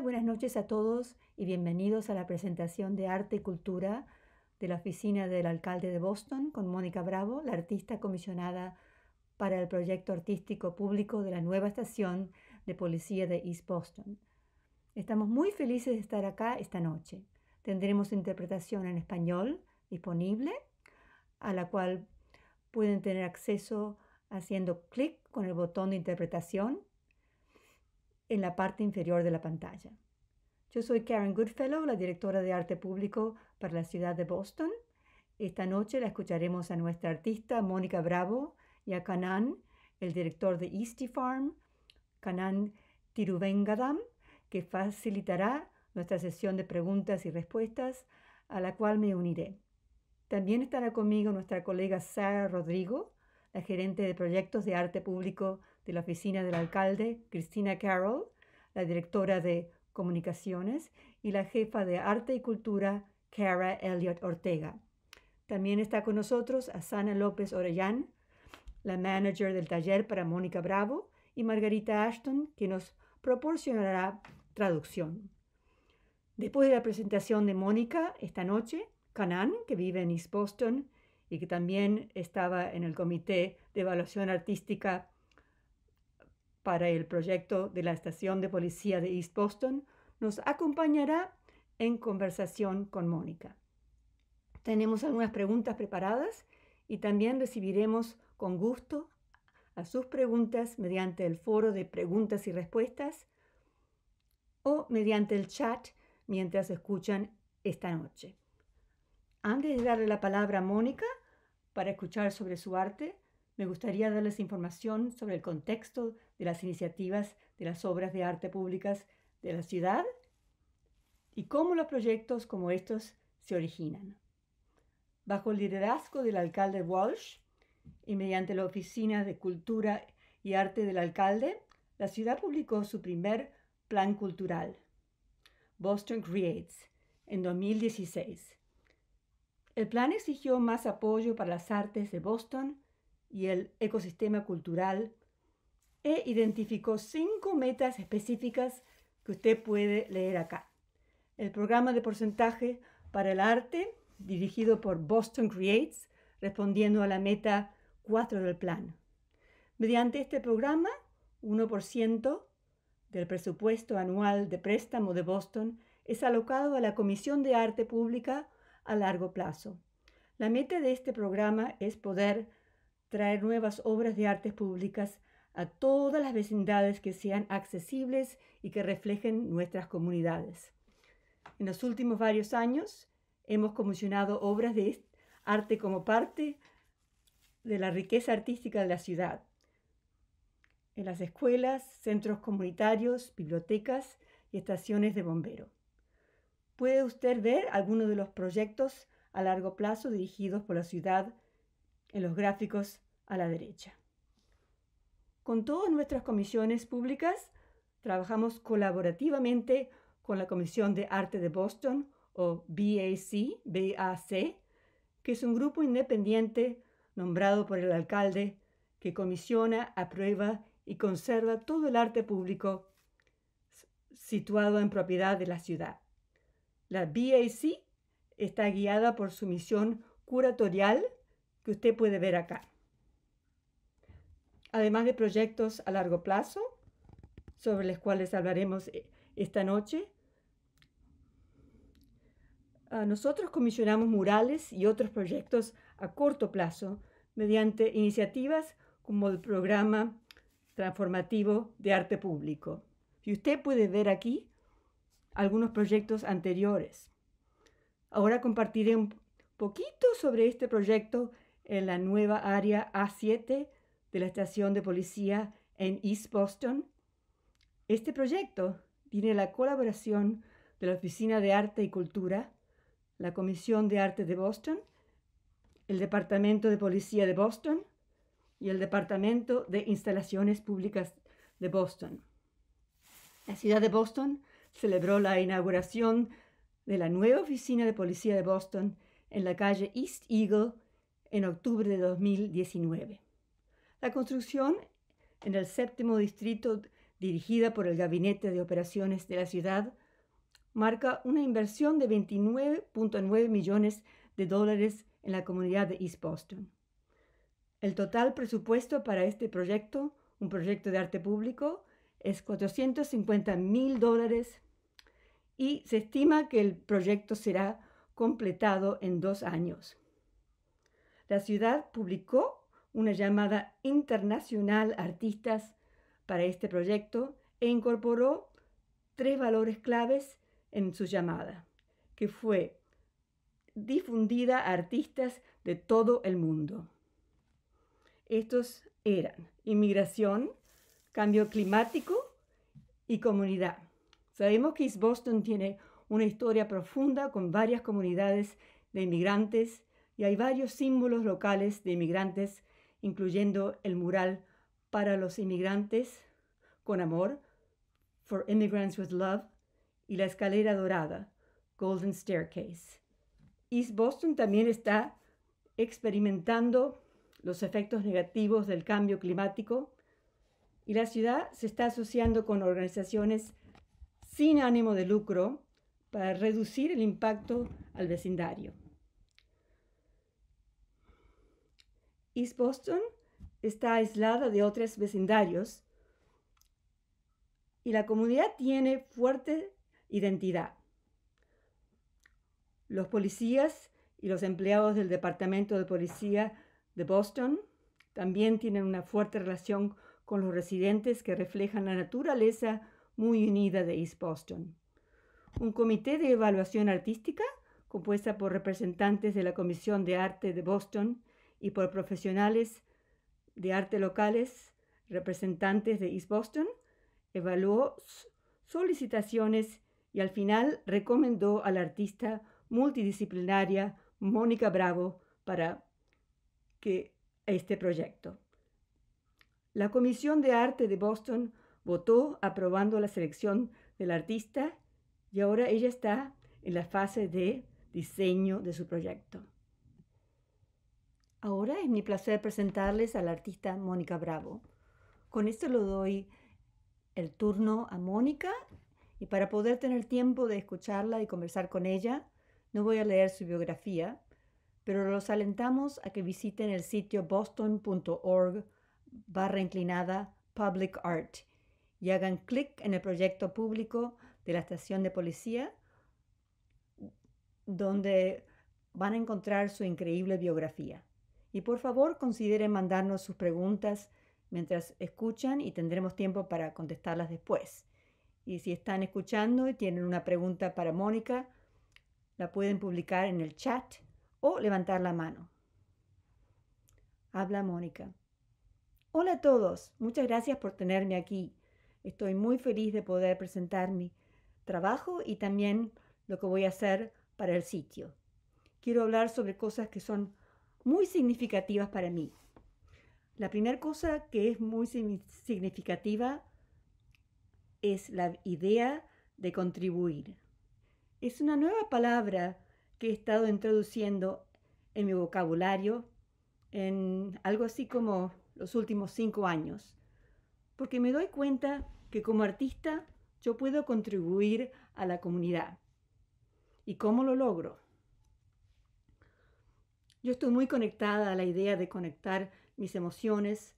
buenas noches a todos y bienvenidos a la presentación de Arte y Cultura de la Oficina del Alcalde de Boston con Mónica Bravo, la artista comisionada para el proyecto artístico público de la nueva estación de policía de East Boston. Estamos muy felices de estar acá esta noche. Tendremos interpretación en español disponible, a la cual pueden tener acceso haciendo clic con el botón de interpretación en la parte inferior de la pantalla. Yo soy Karen Goodfellow, la directora de arte público para la ciudad de Boston. Esta noche la escucharemos a nuestra artista Mónica Bravo y a Kanan, el director de Easty Farm, Kanan Tiruvengadam, que facilitará nuestra sesión de preguntas y respuestas a la cual me uniré. También estará conmigo nuestra colega Sara Rodrigo, la gerente de proyectos de arte público de la oficina del alcalde, Cristina Carroll, la directora de comunicaciones y la jefa de arte y cultura, Cara Elliot Ortega. También está con nosotros Asana López Orellán, la manager del taller para Mónica Bravo, y Margarita Ashton, que nos proporcionará traducción. Después de la presentación de Mónica esta noche, Canan, que vive en East Boston y que también estaba en el comité de evaluación artística para el proyecto de la Estación de Policía de East Boston, nos acompañará en conversación con Mónica. Tenemos algunas preguntas preparadas y también recibiremos con gusto a sus preguntas mediante el foro de preguntas y respuestas o mediante el chat mientras escuchan esta noche. Antes de darle la palabra a Mónica para escuchar sobre su arte, me gustaría darles información sobre el contexto de las iniciativas de las obras de arte públicas de la ciudad y cómo los proyectos como estos se originan. Bajo el liderazgo del alcalde Walsh y mediante la Oficina de Cultura y Arte del alcalde, la ciudad publicó su primer plan cultural, Boston Creates, en 2016. El plan exigió más apoyo para las artes de Boston y el ecosistema cultural e identificó cinco metas específicas que usted puede leer acá. El programa de porcentaje para el arte, dirigido por Boston Creates, respondiendo a la meta 4 del plan. Mediante este programa, 1% del presupuesto anual de préstamo de Boston es alocado a la Comisión de Arte Pública a largo plazo. La meta de este programa es poder traer nuevas obras de artes públicas a todas las vecindades que sean accesibles y que reflejen nuestras comunidades. En los últimos varios años hemos comisionado obras de arte como parte de la riqueza artística de la ciudad. En las escuelas, centros comunitarios, bibliotecas y estaciones de bombero. Puede usted ver algunos de los proyectos a largo plazo dirigidos por la ciudad en los gráficos a la derecha. Con todas nuestras comisiones públicas, trabajamos colaborativamente con la Comisión de Arte de Boston, o BAC, BAC, que es un grupo independiente nombrado por el alcalde que comisiona, aprueba y conserva todo el arte público situado en propiedad de la ciudad. La BAC está guiada por su misión curatorial que usted puede ver acá además de proyectos a largo plazo, sobre los cuales hablaremos eh, esta noche. Ah, nosotros comisionamos murales y otros proyectos a corto plazo mediante iniciativas como el programa transformativo de arte público. Y usted puede ver aquí algunos proyectos anteriores. Ahora compartiré un poquito sobre este proyecto en la nueva área A7 de la estación de policía en East Boston. Este proyecto tiene la colaboración de la Oficina de Arte y Cultura, la Comisión de Arte de Boston, el Departamento de Policía de Boston y el Departamento de Instalaciones Públicas de Boston. La ciudad de Boston celebró la inauguración de la nueva oficina de policía de Boston en la calle East Eagle en octubre de 2019. La construcción en el séptimo distrito, dirigida por el Gabinete de Operaciones de la ciudad, marca una inversión de 29.9 millones de dólares en la comunidad de East Boston. El total presupuesto para este proyecto, un proyecto de arte público, es 450 mil dólares y se estima que el proyecto será completado en dos años. La ciudad publicó una llamada internacional artistas para este proyecto e incorporó tres valores claves en su llamada, que fue difundida a artistas de todo el mundo. Estos eran inmigración, cambio climático y comunidad. Sabemos que East Boston tiene una historia profunda con varias comunidades de inmigrantes y hay varios símbolos locales de inmigrantes incluyendo el mural para los inmigrantes con amor, For Immigrants with Love, y la escalera dorada, Golden Staircase. East Boston también está experimentando los efectos negativos del cambio climático y la ciudad se está asociando con organizaciones sin ánimo de lucro para reducir el impacto al vecindario. East Boston está aislada de otros vecindarios y la comunidad tiene fuerte identidad. Los policías y los empleados del Departamento de Policía de Boston también tienen una fuerte relación con los residentes que reflejan la naturaleza muy unida de East Boston. Un comité de evaluación artística, compuesta por representantes de la Comisión de Arte de Boston y por profesionales de arte locales, representantes de East Boston, evaluó solicitaciones y al final recomendó a la artista multidisciplinaria Mónica Bravo para que este proyecto. La Comisión de Arte de Boston votó aprobando la selección del artista y ahora ella está en la fase de diseño de su proyecto. Ahora es mi placer presentarles a la artista Mónica Bravo. Con esto lo doy el turno a Mónica y para poder tener tiempo de escucharla y conversar con ella, no voy a leer su biografía, pero los alentamos a que visiten el sitio boston.org barra inclinada public art y hagan clic en el proyecto público de la estación de policía donde van a encontrar su increíble biografía. Y por favor consideren mandarnos sus preguntas mientras escuchan y tendremos tiempo para contestarlas después. Y si están escuchando y tienen una pregunta para Mónica, la pueden publicar en el chat o levantar la mano. Habla Mónica. Hola a todos, muchas gracias por tenerme aquí. Estoy muy feliz de poder presentar mi trabajo y también lo que voy a hacer para el sitio. Quiero hablar sobre cosas que son muy significativas para mí. La primera cosa que es muy significativa es la idea de contribuir. Es una nueva palabra que he estado introduciendo en mi vocabulario en algo así como los últimos cinco años, porque me doy cuenta que como artista yo puedo contribuir a la comunidad. ¿Y cómo lo logro? Yo estoy muy conectada a la idea de conectar mis emociones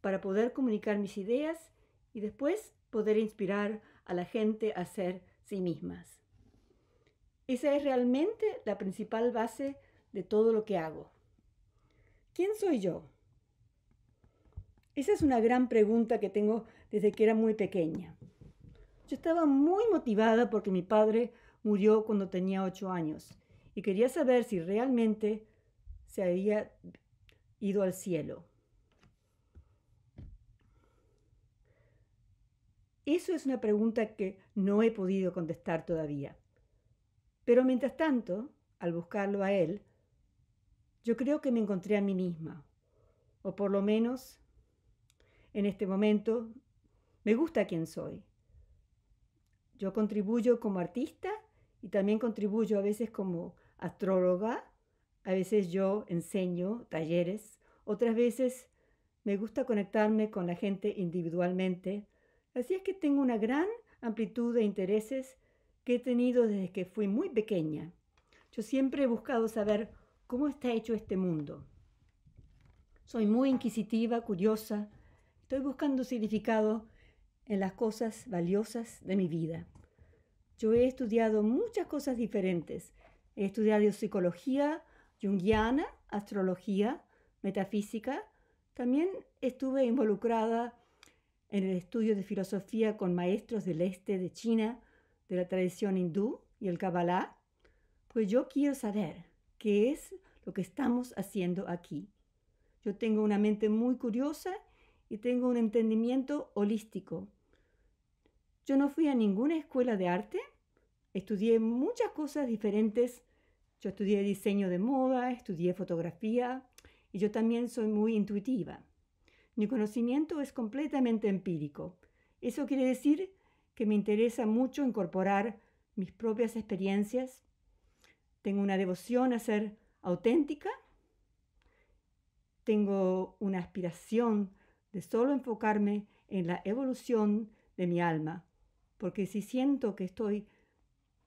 para poder comunicar mis ideas y después poder inspirar a la gente a ser sí mismas. Esa es realmente la principal base de todo lo que hago. ¿Quién soy yo? Esa es una gran pregunta que tengo desde que era muy pequeña. Yo estaba muy motivada porque mi padre murió cuando tenía ocho años y quería saber si realmente se había ido al cielo. Eso es una pregunta que no he podido contestar todavía. Pero mientras tanto, al buscarlo a él, yo creo que me encontré a mí misma. O por lo menos, en este momento, me gusta quien soy. Yo contribuyo como artista y también contribuyo a veces como astróloga a veces yo enseño talleres, otras veces me gusta conectarme con la gente individualmente, así es que tengo una gran amplitud de intereses que he tenido desde que fui muy pequeña. Yo siempre he buscado saber cómo está hecho este mundo. Soy muy inquisitiva, curiosa, estoy buscando significado en las cosas valiosas de mi vida. Yo he estudiado muchas cosas diferentes. He estudiado psicología, Jungiana, astrología, metafísica. También estuve involucrada en el estudio de filosofía con maestros del este de China, de la tradición hindú y el Kabbalah. Pues yo quiero saber qué es lo que estamos haciendo aquí. Yo tengo una mente muy curiosa y tengo un entendimiento holístico. Yo no fui a ninguna escuela de arte, estudié muchas cosas diferentes yo estudié diseño de moda, estudié fotografía y yo también soy muy intuitiva. Mi conocimiento es completamente empírico. Eso quiere decir que me interesa mucho incorporar mis propias experiencias. Tengo una devoción a ser auténtica. Tengo una aspiración de solo enfocarme en la evolución de mi alma, porque si siento que estoy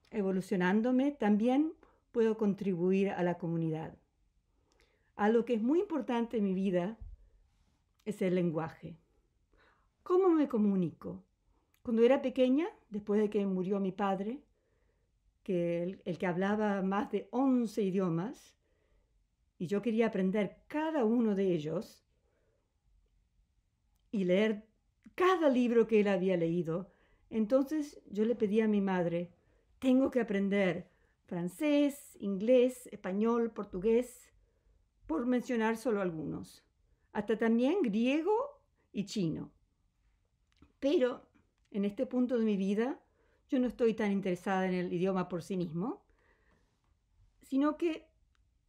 evolucionándome, también puedo contribuir a la comunidad. A lo que es muy importante en mi vida es el lenguaje. ¿Cómo me comunico? Cuando era pequeña, después de que murió mi padre, que el, que hablaba más de 11 idiomas, y yo quería aprender cada uno de ellos y leer cada libro que él había leído, entonces yo le pedí a mi madre, tengo que aprender francés, inglés, español, portugués, por mencionar solo algunos, hasta también griego y chino. Pero en este punto de mi vida yo no estoy tan interesada en el idioma por sí mismo, sino que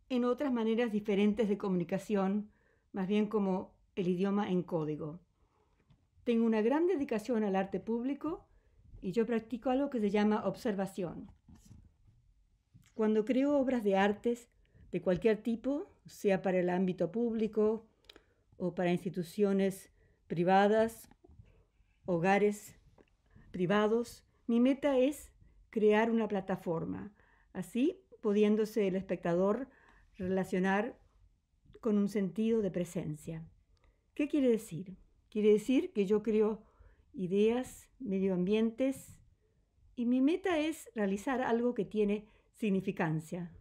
en otras maneras diferentes de comunicación, más bien como el idioma en código. Tengo una gran dedicación al arte público y yo practico algo que se llama observación. Cuando creo obras de artes de cualquier tipo, sea para el ámbito público o para instituciones privadas, hogares privados, mi meta es crear una plataforma, así pudiéndose el espectador relacionar con un sentido de presencia. ¿Qué quiere decir? Quiere decir que yo creo ideas, medioambientes, y mi meta es realizar algo que tiene significancia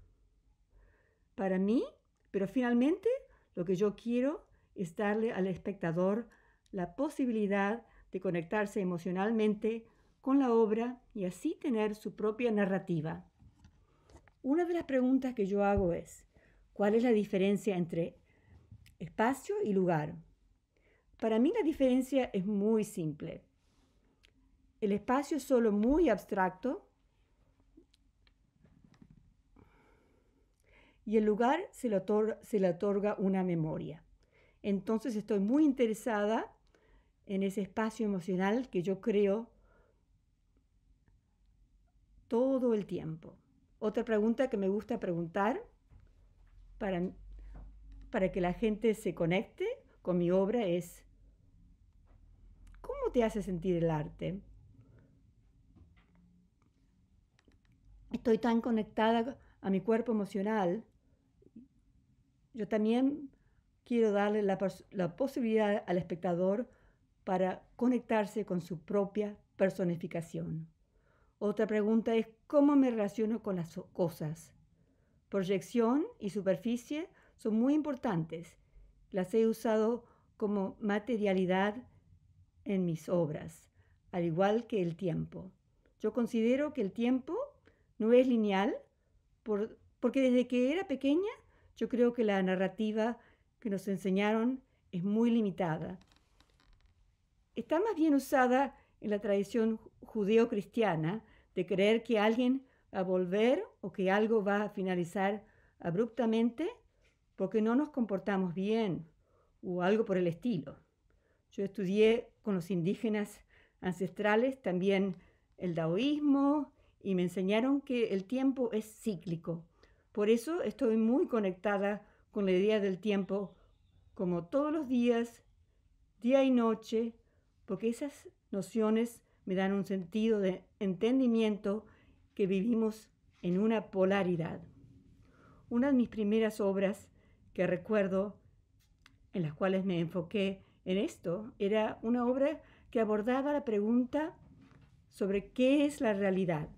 para mí, pero finalmente lo que yo quiero es darle al espectador la posibilidad de conectarse emocionalmente con la obra y así tener su propia narrativa. Una de las preguntas que yo hago es, ¿cuál es la diferencia entre espacio y lugar? Para mí la diferencia es muy simple. El espacio es solo muy abstracto y el lugar se le, otorga, se le otorga una memoria. Entonces estoy muy interesada en ese espacio emocional que yo creo todo el tiempo. Otra pregunta que me gusta preguntar para, para que la gente se conecte con mi obra es, ¿cómo te hace sentir el arte? Estoy tan conectada a mi cuerpo emocional yo también quiero darle la, posibilidad al espectador para conectarse con su propia personificación. Otra pregunta es cómo me relaciono con las cosas. Proyección y superficie son muy importantes. Las he usado como materialidad en mis obras, al igual que el tiempo. Yo considero que el tiempo no es lineal porque desde que era pequeña yo creo que la narrativa que nos enseñaron es muy limitada. Está más bien usada en la tradición judeo-cristiana de creer que alguien va a volver o que algo va a finalizar abruptamente porque no nos comportamos bien o algo por el estilo. Yo estudié con los indígenas ancestrales también el taoísmo y me enseñaron que el tiempo es cíclico por eso estoy muy conectada con la idea del tiempo, como todos los días, día y noche, porque esas nociones me dan un sentido de entendimiento que vivimos en una polaridad. Una de mis primeras obras que recuerdo, en las cuales me enfoqué en esto, era una obra que abordaba la pregunta sobre qué es la realidad.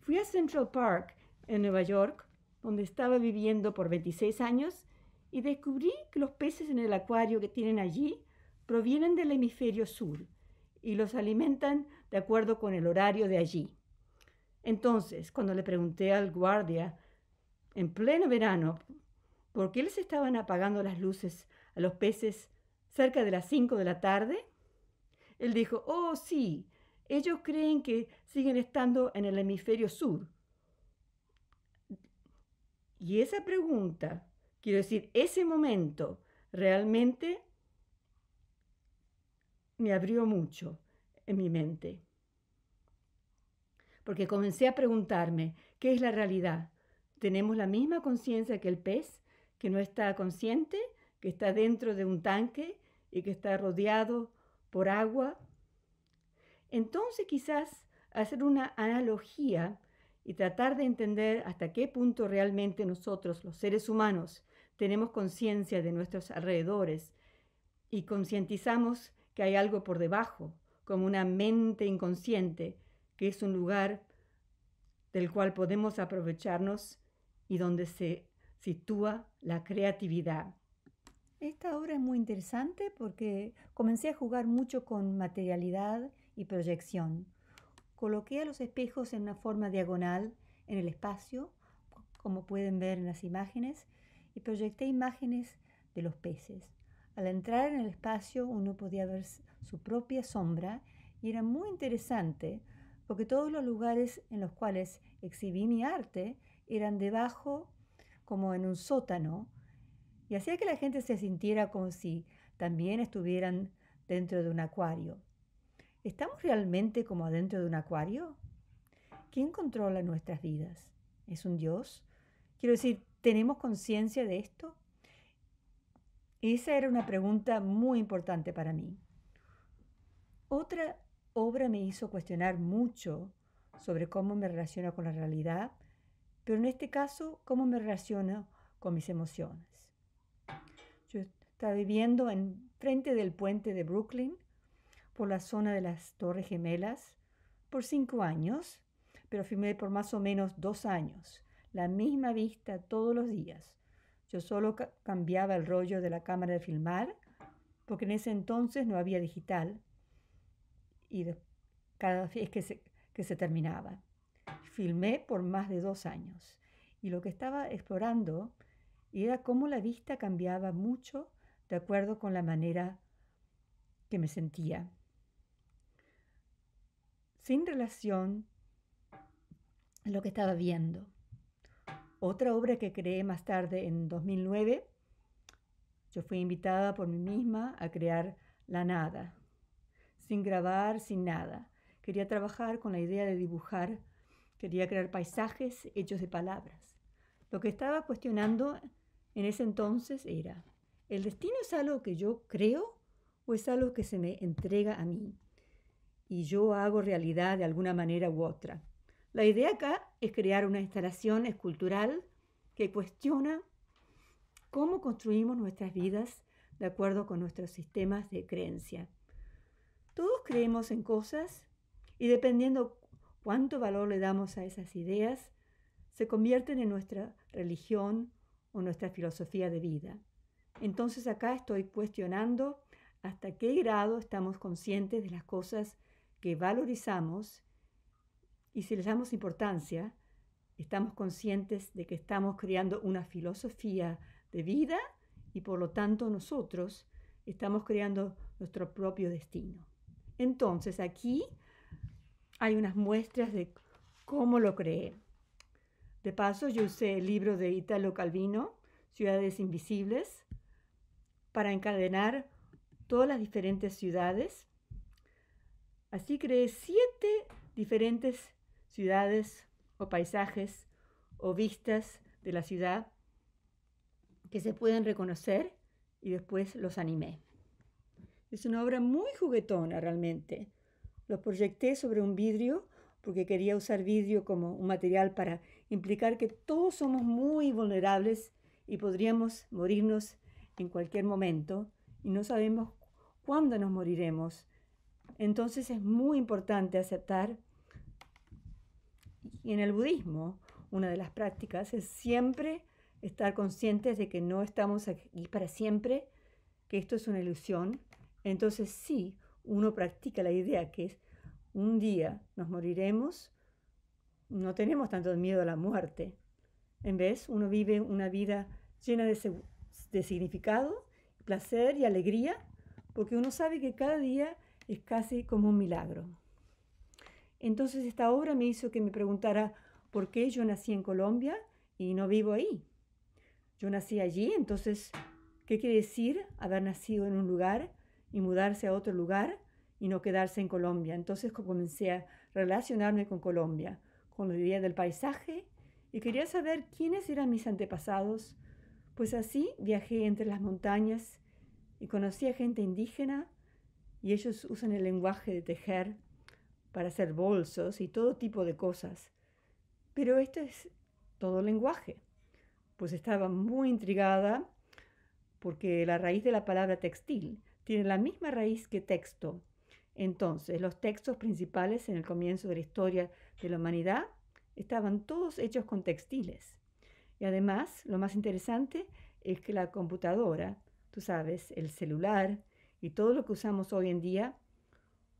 Fui a Central Park en Nueva York, donde estaba viviendo por 26 años, y descubrí que los peces en el acuario que tienen allí provienen del hemisferio sur y los alimentan de acuerdo con el horario de allí. Entonces, cuando le pregunté al guardia, en pleno verano, por qué les estaban apagando las luces a los peces cerca de las 5 de la tarde, él dijo, oh sí, ellos creen que siguen estando en el hemisferio sur, y esa pregunta, quiero decir, ese momento realmente me abrió mucho en mi mente. Porque comencé a preguntarme, ¿qué es la realidad? ¿Tenemos la misma conciencia que el pez, que no está consciente, que está dentro de un tanque y que está rodeado por agua? Entonces quizás hacer una analogía y tratar de entender hasta qué punto realmente nosotros, los seres humanos, tenemos conciencia de nuestros alrededores y concientizamos que hay algo por debajo, como una mente inconsciente, que es un lugar del cual podemos aprovecharnos y donde se sitúa la creatividad. Esta obra es muy interesante porque comencé a jugar mucho con materialidad y proyección coloqué a los espejos en una forma diagonal en el espacio, como pueden ver en las imágenes, y proyecté imágenes de los peces. Al entrar en el espacio uno podía ver su propia sombra y era muy interesante porque todos los lugares en los cuales exhibí mi arte eran debajo, como en un sótano, y hacía que la gente se sintiera como si también estuvieran dentro de un acuario. ¿Estamos realmente como adentro de un acuario? ¿Quién controla nuestras vidas? ¿Es un Dios? Quiero decir, ¿tenemos conciencia de esto? Esa era una pregunta muy importante para mí. Otra obra me hizo cuestionar mucho sobre cómo me relaciono con la realidad, pero en este caso, cómo me relaciono con mis emociones. Yo estaba viviendo frente del puente de Brooklyn la zona de las Torres Gemelas por cinco años, pero filmé por más o menos dos años, la misma vista todos los días. Yo solo cambiaba el rollo de la cámara de filmar, porque en ese entonces no había digital, y cada vez que se, que se terminaba. Filmé por más de dos años, y lo que estaba explorando era cómo la vista cambiaba mucho de acuerdo con la manera que me sentía sin relación a lo que estaba viendo. Otra obra que creé más tarde en 2009, yo fui invitada por mí misma a crear La Nada, sin grabar, sin nada. Quería trabajar con la idea de dibujar, quería crear paisajes hechos de palabras. Lo que estaba cuestionando en ese entonces era, ¿el destino es algo que yo creo o es algo que se me entrega a mí? y yo hago realidad de alguna manera u otra. La idea acá es crear una instalación escultural que cuestiona cómo construimos nuestras vidas de acuerdo con nuestros sistemas de creencia. Todos creemos en cosas y dependiendo cuánto valor le damos a esas ideas, se convierten en nuestra religión o nuestra filosofía de vida. Entonces acá estoy cuestionando hasta qué grado estamos conscientes de las cosas que valorizamos y si les damos importancia, estamos conscientes de que estamos creando una filosofía de vida y por lo tanto nosotros estamos creando nuestro propio destino. Entonces aquí hay unas muestras de cómo lo creé. De paso, yo usé el libro de Italo Calvino, Ciudades Invisibles, para encadenar todas las diferentes ciudades Así creé siete diferentes ciudades o paisajes o vistas de la ciudad que se pueden reconocer y después los animé. Es una obra muy juguetona realmente. Los proyecté sobre un vidrio porque quería usar vidrio como un material para implicar que todos somos muy vulnerables y podríamos morirnos en cualquier momento y no sabemos cuándo nos moriremos entonces es muy importante aceptar, y en el budismo una de las prácticas es siempre estar conscientes de que no estamos aquí para siempre, que esto es una ilusión. Entonces sí, uno practica la idea que es un día nos moriremos, no tenemos tanto miedo a la muerte. En vez, uno vive una vida llena de significado, placer y alegría, porque uno sabe que cada día es casi como un milagro. Entonces esta obra me hizo que me preguntara por qué yo nací en Colombia y no vivo ahí. Yo nací allí, entonces, ¿qué quiere decir haber nacido en un lugar y mudarse a otro lugar y no quedarse en Colombia? Entonces comencé a relacionarme con Colombia, con la idea del paisaje y quería saber quiénes eran mis antepasados, pues así viajé entre las montañas y conocí a gente indígena, y ellos usan el lenguaje de tejer para hacer bolsos y todo tipo de cosas. Pero esto es todo lenguaje. Pues estaba muy intrigada porque la raíz de la palabra textil tiene la misma raíz que texto. Entonces, los textos principales en el comienzo de la historia de la humanidad estaban todos hechos con textiles. Y además, lo más interesante es que la computadora, tú sabes, el celular, y todo lo que usamos hoy en día,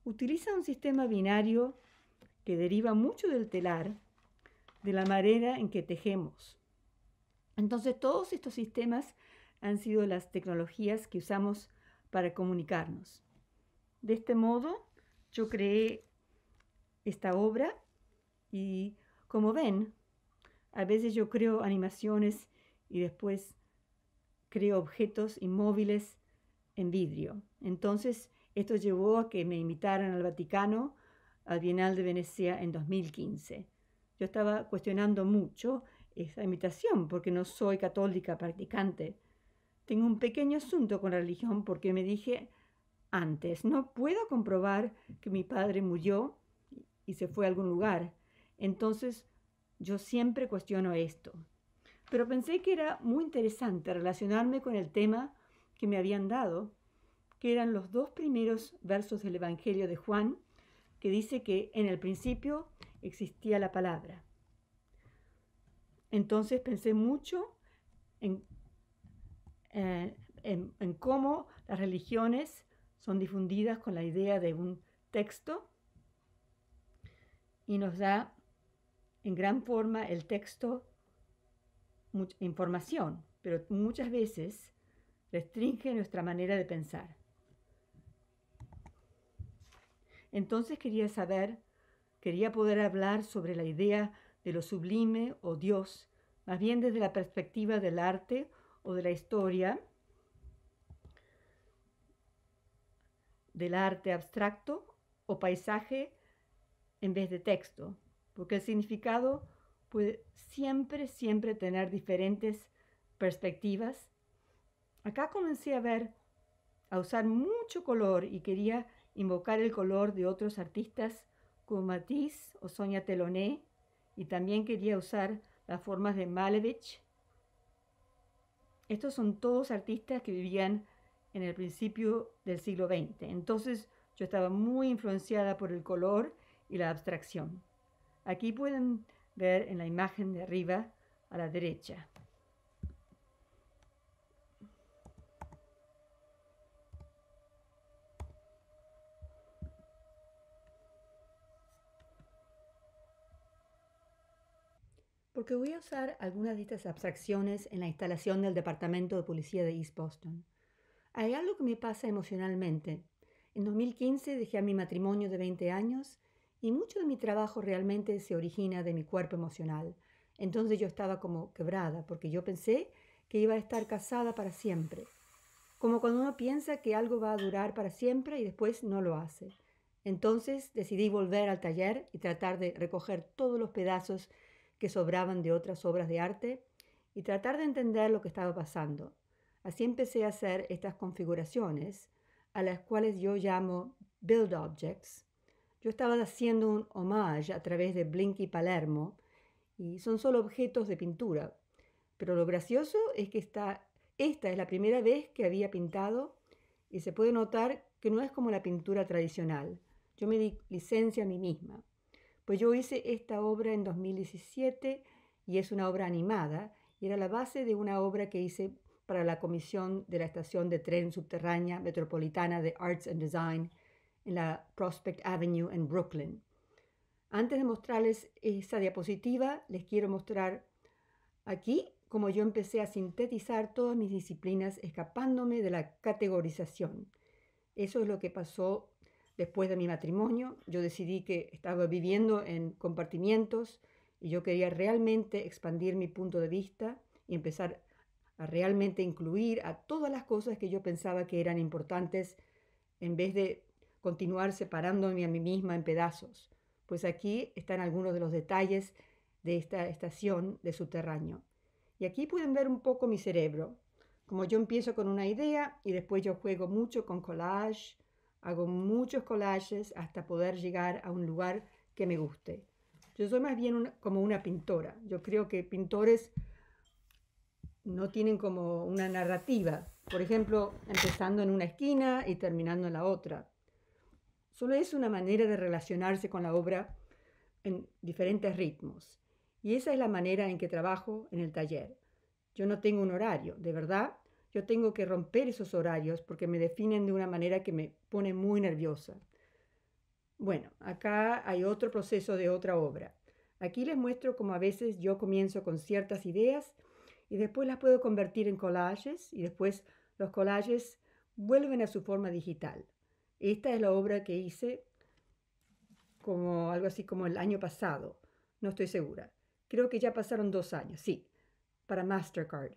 utiliza un sistema binario que deriva mucho del telar, de la manera en que tejemos. Entonces todos estos sistemas han sido las tecnologías que usamos para comunicarnos. De este modo, yo creé esta obra y como ven, a veces yo creo animaciones y después creo objetos inmóviles en vidrio. Entonces, esto llevó a que me invitaran al Vaticano, al Bienal de Venecia en 2015. Yo estaba cuestionando mucho esa invitación porque no soy católica practicante. Tengo un pequeño asunto con la religión porque me dije antes, no puedo comprobar que mi padre murió y se fue a algún lugar. Entonces, yo siempre cuestiono esto. Pero pensé que era muy interesante relacionarme con el tema que me habían dado que eran los dos primeros versos del Evangelio de Juan, que dice que en el principio existía la palabra. Entonces pensé mucho en, eh, cómo las religiones son difundidas con la idea de un texto y nos da en gran forma el texto información, pero muchas veces restringe nuestra manera de pensar. Entonces quería saber, quería poder hablar sobre la idea de lo sublime o Dios, más bien desde la perspectiva del arte o de la historia, del arte abstracto o paisaje en vez de texto, porque el significado puede siempre, siempre tener diferentes perspectivas. Acá comencé a ver, a usar mucho color y quería invocar el color de otros artistas como Matisse o Sonia Teloné, y también quería usar las formas de Malevich. Estos son todos artistas que vivían en el principio del siglo XX. Entonces yo estaba muy influenciada por el color y la abstracción. Aquí pueden ver en la imagen de arriba a la derecha. porque voy a usar algunas de estas abstracciones en la instalación del Departamento de Policía de East Boston. Hay algo que me pasa emocionalmente. En 2015 dejé a mi matrimonio de 20 años y mucho de mi trabajo realmente se origina de mi cuerpo emocional. Entonces yo estaba como quebrada porque yo pensé que iba a estar casada para siempre. Como cuando uno piensa que algo va a durar para siempre y después no lo hace. Entonces decidí volver al taller y tratar de recoger todos los pedazos que sobraban de otras obras de arte y tratar de entender lo que estaba pasando. Así empecé a hacer estas configuraciones, a las cuales yo llamo Build Objects. Yo estaba haciendo un homage a través de Blinky Palermo, y son solo objetos de pintura. Pero lo gracioso es que esta, esta es la primera vez que había pintado y se puede notar que no es como la pintura tradicional. Yo me di licencia a mí misma. Pues yo hice esta obra en 2017 y es una obra animada y era la base de una obra que hice para la comisión de la estación de tren subterránea metropolitana de Arts and Design en la Prospect Avenue en Brooklyn. Antes de mostrarles esa diapositiva, les quiero mostrar aquí cómo yo empecé a sintetizar todas mis disciplinas escapándome de la categorización. Eso es lo que pasó Después de mi matrimonio, yo decidí que estaba viviendo en compartimientos y yo quería realmente expandir mi punto de vista y empezar a realmente incluir a todas las cosas que yo pensaba que eran importantes en vez de continuar separándome a mí misma en pedazos. Pues aquí están algunos de los detalles de esta estación de subterráneo. Y aquí pueden ver un poco mi cerebro, como yo empiezo con una idea y después yo juego mucho con collage, Hago muchos collages hasta poder llegar a un lugar que me guste. Yo soy más bien como una pintora. Yo creo que pintores no tienen como una narrativa. Por ejemplo, empezando en una esquina y terminando en la otra. Solo es una manera de relacionarse con la obra en diferentes ritmos. Y esa es la manera en que trabajo en el taller. Yo no tengo un horario, de verdad, yo tengo que romper esos horarios porque me definen de una manera que me pone muy nerviosa. Bueno, acá hay otro proceso de otra obra. Aquí les muestro cómo a veces yo comienzo con ciertas ideas y después las puedo convertir en collages y después los collages vuelven a su forma digital. Esta es la obra que hice como algo así como el año pasado, no estoy segura. Creo que ya pasaron dos años, sí, para Mastercard.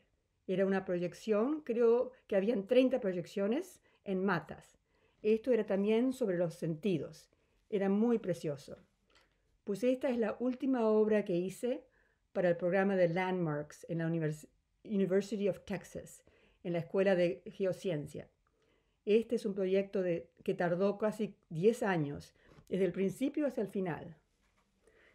Era una proyección, creo que habían 30 proyecciones en matas. Esto era también sobre los sentidos. Era muy precioso. Pues esta es la última obra que hice para el programa de Landmarks en la University of Texas, en la Escuela de Geociencia. Este es un proyecto que tardó casi 10 años, desde el principio hasta el final.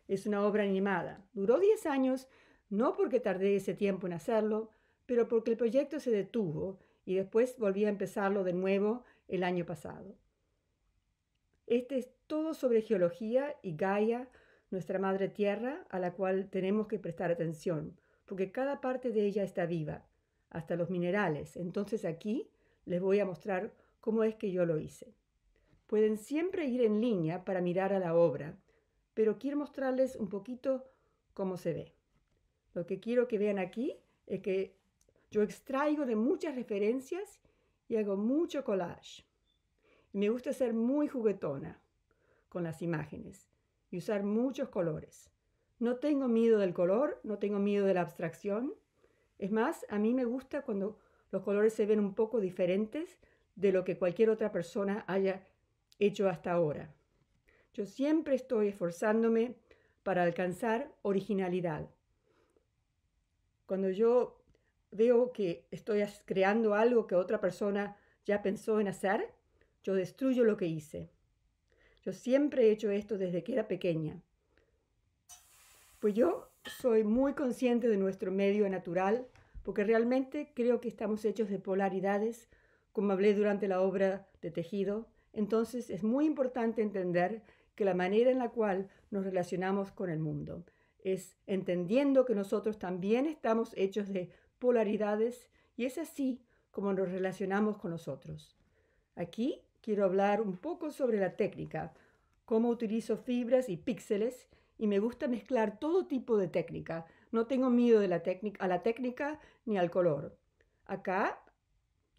Es una obra animada. Duró 10 años, no porque tardé ese tiempo en hacerlo, pero porque el proyecto se detuvo y después volví a empezarlo de nuevo el año pasado. Este es todo sobre geología y Gaia, nuestra madre tierra, a la cual tenemos que prestar atención, porque cada parte de ella está viva, hasta los minerales. Entonces aquí les voy a mostrar cómo es que yo lo hice. Pueden siempre ir en línea para mirar a la obra, pero quiero mostrarles un poquito cómo se ve. Lo que quiero que vean aquí es que yo extraigo de muchas referencias y hago mucho collage. me gusta ser muy juguetona con las imágenes y usar muchos colores. No tengo miedo del color, no tengo miedo de la abstracción. Es más, a mí me gusta cuando los colores se ven un poco diferentes de lo que cualquier otra persona haya hecho hasta ahora. Yo siempre estoy esforzándome para alcanzar originalidad. Cuando yo veo que estoy creando algo que otra persona ya pensó en hacer, yo destruyo lo que hice. Yo siempre he hecho esto desde que era pequeña. Pues yo soy muy consciente de nuestro medio natural porque realmente creo que estamos hechos de polaridades, como hablé durante la obra de tejido. Entonces es muy importante entender que la manera en la cual nos relacionamos con el mundo es entendiendo que nosotros también estamos hechos de polaridades y es así como nos relacionamos con nosotros. Aquí quiero hablar un poco sobre la técnica, cómo utilizo fibras y píxeles y me gusta mezclar todo tipo de técnica. No tengo miedo a la técnica ni al color. Acá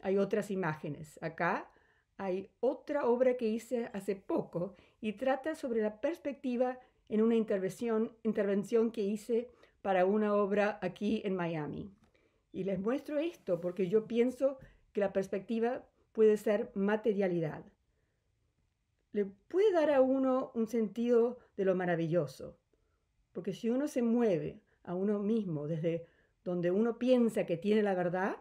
hay otras imágenes. Acá hay otra obra que hice hace poco y trata sobre la perspectiva en una intervención que hice para una obra aquí en Miami. Y les muestro esto porque yo pienso que la perspectiva puede ser materialidad. Le puede dar a uno un sentido de lo maravilloso, porque si uno se mueve a uno mismo desde donde uno piensa que tiene la verdad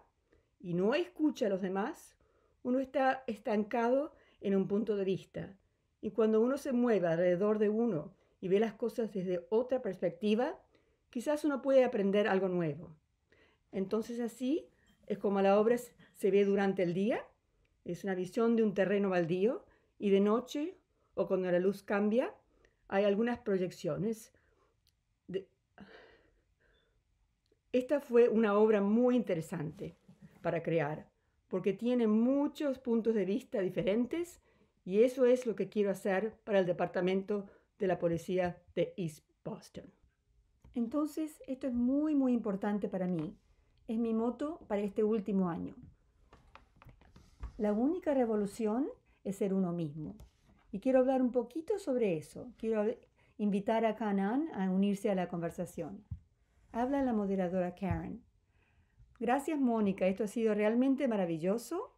y no escucha a los demás, uno está estancado en un punto de vista. Y cuando uno se mueve alrededor de uno y ve las cosas desde otra perspectiva, quizás uno puede aprender algo nuevo. Entonces así es como la obra se ve durante el día, es una visión de un terreno baldío, y de noche o cuando la luz cambia, hay algunas proyecciones. Esta fue una obra muy interesante para crear, porque tiene muchos puntos de vista diferentes y eso es lo que quiero hacer para el departamento de la policía de East Boston. Entonces, esto es muy, muy importante para mí, es mi moto para este último año. La única revolución es ser uno mismo. Y quiero hablar un poquito sobre eso. Quiero invitar a Canaan a unirse a la conversación. Habla la moderadora Karen. Gracias, Mónica. Esto ha sido realmente maravilloso.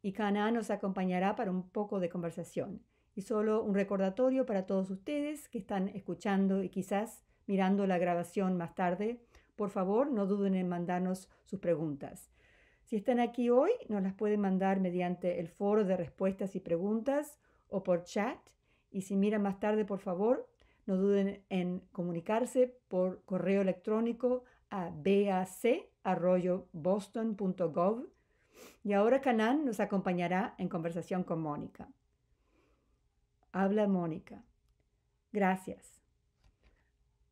Y Canaan nos acompañará para un poco de conversación. Y solo un recordatorio para todos ustedes que están escuchando y quizás mirando la grabación más tarde por favor, no duden en mandarnos sus preguntas. Si están aquí hoy, nos las pueden mandar mediante el foro de respuestas y preguntas o por chat. Y si miran más tarde, por favor, no duden en comunicarse por correo electrónico a bac.boston.gov. Y ahora Canán nos acompañará en conversación con Mónica. Habla Mónica. Gracias.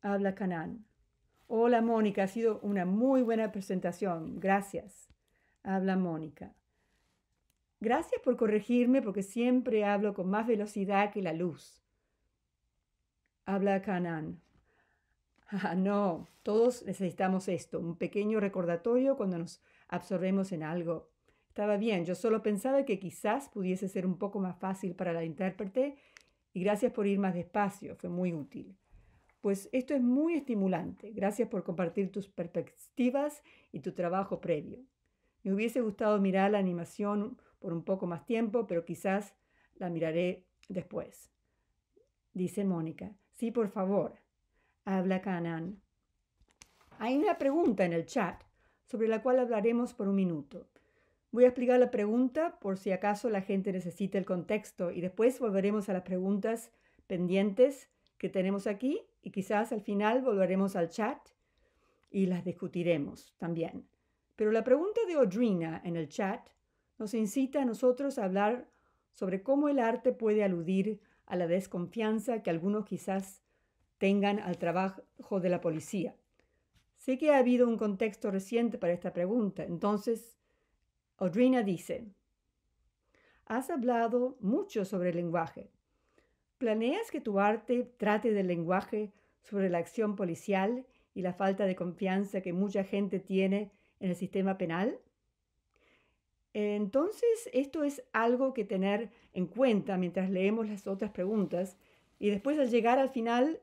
Habla Canán. Hola Mónica, ha sido una muy buena presentación. Gracias. Habla Mónica. Gracias por corregirme porque siempre hablo con más velocidad que la luz. Habla Canan. Ah, no, todos necesitamos esto, un pequeño recordatorio cuando nos absorbemos en algo. Estaba bien, yo solo pensaba que quizás pudiese ser un poco más fácil para la intérprete y gracias por ir más despacio, fue muy útil pues esto es muy estimulante. Gracias por compartir tus perspectivas y tu trabajo previo. Me hubiese gustado mirar la animación por un poco más tiempo, pero quizás la miraré después. Dice Mónica, sí, por favor. Habla Canan. Hay una pregunta en el chat sobre la cual hablaremos por un minuto. Voy a explicar la pregunta por si acaso la gente necesita el contexto y después volveremos a las preguntas pendientes que tenemos aquí y quizás al final volveremos al chat y las discutiremos también. Pero la pregunta de Odrina en el chat nos incita a nosotros a hablar sobre cómo el arte puede aludir a la desconfianza que algunos quizás tengan al trabajo de la policía. Sé que ha habido un contexto reciente para esta pregunta, entonces Odrina dice, has hablado mucho sobre el lenguaje, ¿Planeas que tu arte trate del lenguaje sobre la acción policial y la falta de confianza que mucha gente tiene en el sistema penal? Entonces, esto es algo que tener en cuenta mientras leemos las otras preguntas y después al llegar al final,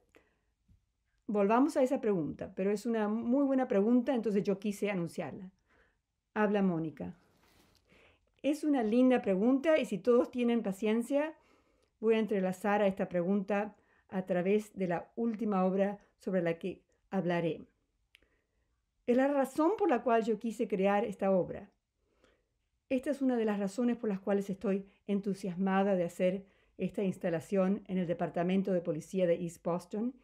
volvamos a esa pregunta, pero es una muy buena pregunta, entonces yo quise anunciarla. Habla Mónica. Es una linda pregunta y si todos tienen paciencia, Voy a entrelazar a esta pregunta a través de la última obra sobre la que hablaré. Es la razón por la cual yo quise crear esta obra. Esta es una de las razones por las cuales estoy entusiasmada de hacer esta instalación en el Departamento de Policía de East Boston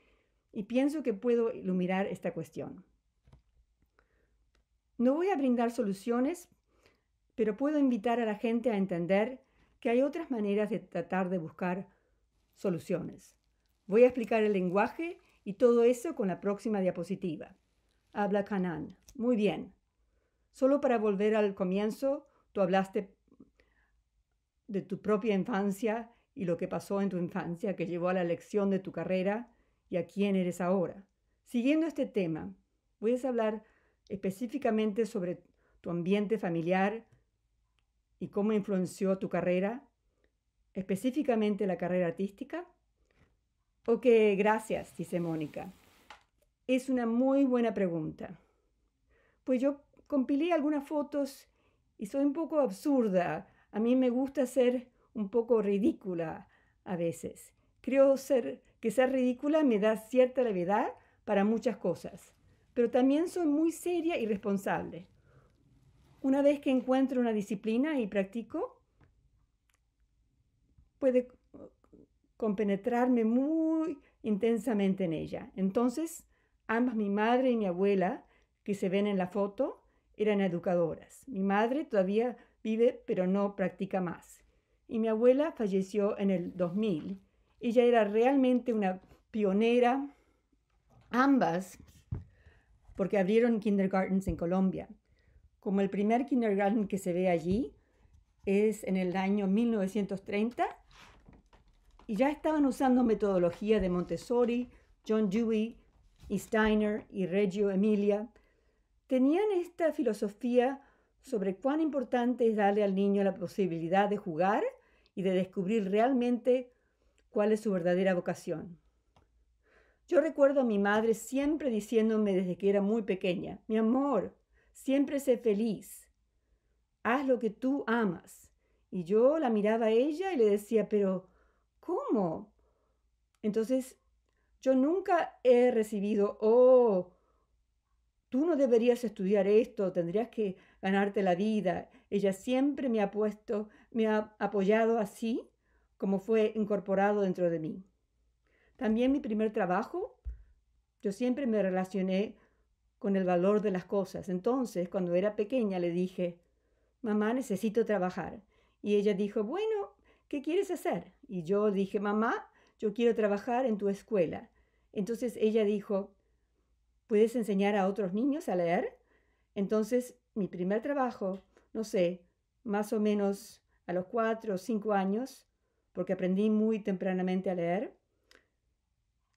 y pienso que puedo iluminar esta cuestión. No voy a brindar soluciones, pero puedo invitar a la gente a entender que hay otras maneras de tratar de buscar soluciones. Voy a explicar el lenguaje y todo eso con la próxima diapositiva. Habla Kanan. Muy bien. Solo para volver al comienzo, tú hablaste de tu propia infancia y lo que pasó en tu infancia que llevó a la elección de tu carrera y a quién eres ahora. Siguiendo este tema, voy a hablar específicamente sobre tu ambiente familiar y cómo influenció tu carrera, específicamente la carrera artística? Ok, gracias, dice Mónica. Es una muy buena pregunta. Pues yo compilé algunas fotos y soy un poco absurda. A mí me gusta ser un poco ridícula a veces. Creo ser, que ser ridícula me da cierta levedad para muchas cosas, pero también soy muy seria y responsable. Una vez que encuentro una disciplina y practico, puede compenetrarme muy intensamente en ella. Entonces, ambas mi madre y mi abuela, que se ven en la foto, eran educadoras. Mi madre todavía vive, pero no practica más. Y mi abuela falleció en el 2000. Ella era realmente una pionera, ambas, porque abrieron kindergartens en Colombia como el primer kindergarten que se ve allí es en el año 1930 y ya estaban usando metodología de Montessori, John Dewey y Steiner y Reggio Emilia. Tenían esta filosofía sobre cuán importante es darle al niño la posibilidad de jugar y de descubrir realmente cuál es su verdadera vocación. Yo recuerdo a mi madre siempre diciéndome desde que era muy pequeña, mi amor, Siempre sé feliz. Haz lo que tú amas. Y yo la miraba a ella y le decía, pero ¿cómo? Entonces, yo nunca he recibido, oh, tú no deberías estudiar esto, tendrías que ganarte la vida. Ella siempre me ha puesto, me ha apoyado así como fue incorporado dentro de mí. También mi primer trabajo, yo siempre me relacioné con el valor de las cosas. Entonces, cuando era pequeña, le dije, mamá, necesito trabajar. Y ella dijo, bueno, ¿qué quieres hacer? Y yo dije, mamá, yo quiero trabajar en tu escuela. Entonces ella dijo, ¿puedes enseñar a otros niños a leer? Entonces, mi primer trabajo, no sé, más o menos a los cuatro o cinco años, porque aprendí muy tempranamente a leer,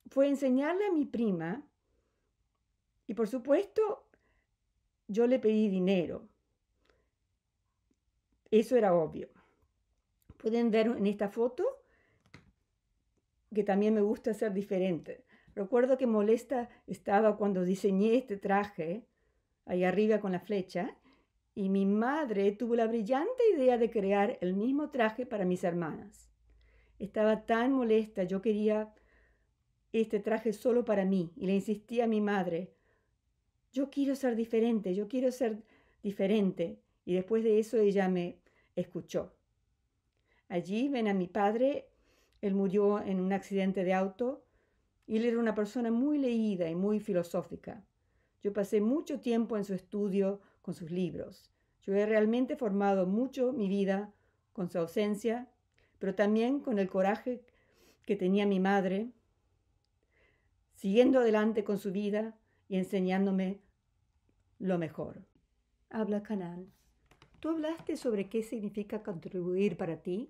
fue enseñarle a mi prima y por supuesto, yo le pedí dinero. Eso era obvio. Pueden ver en esta foto que también me gusta ser diferente. Recuerdo que molesta estaba cuando diseñé este traje, ahí arriba con la flecha, y mi madre tuvo la brillante idea de crear el mismo traje para mis hermanas. Estaba tan molesta, yo quería este traje solo para mí, y le insistí a mi madre yo quiero ser diferente, yo quiero ser diferente. Y después de eso ella me escuchó. Allí ven a mi padre, él murió en un accidente de auto y él era una persona muy leída y muy filosófica. Yo pasé mucho tiempo en su estudio con sus libros. Yo he realmente formado mucho mi vida con su ausencia, pero también con el coraje que tenía mi madre, siguiendo adelante con su vida, y enseñándome lo mejor. Habla Canal. Tú hablaste sobre qué significa contribuir para ti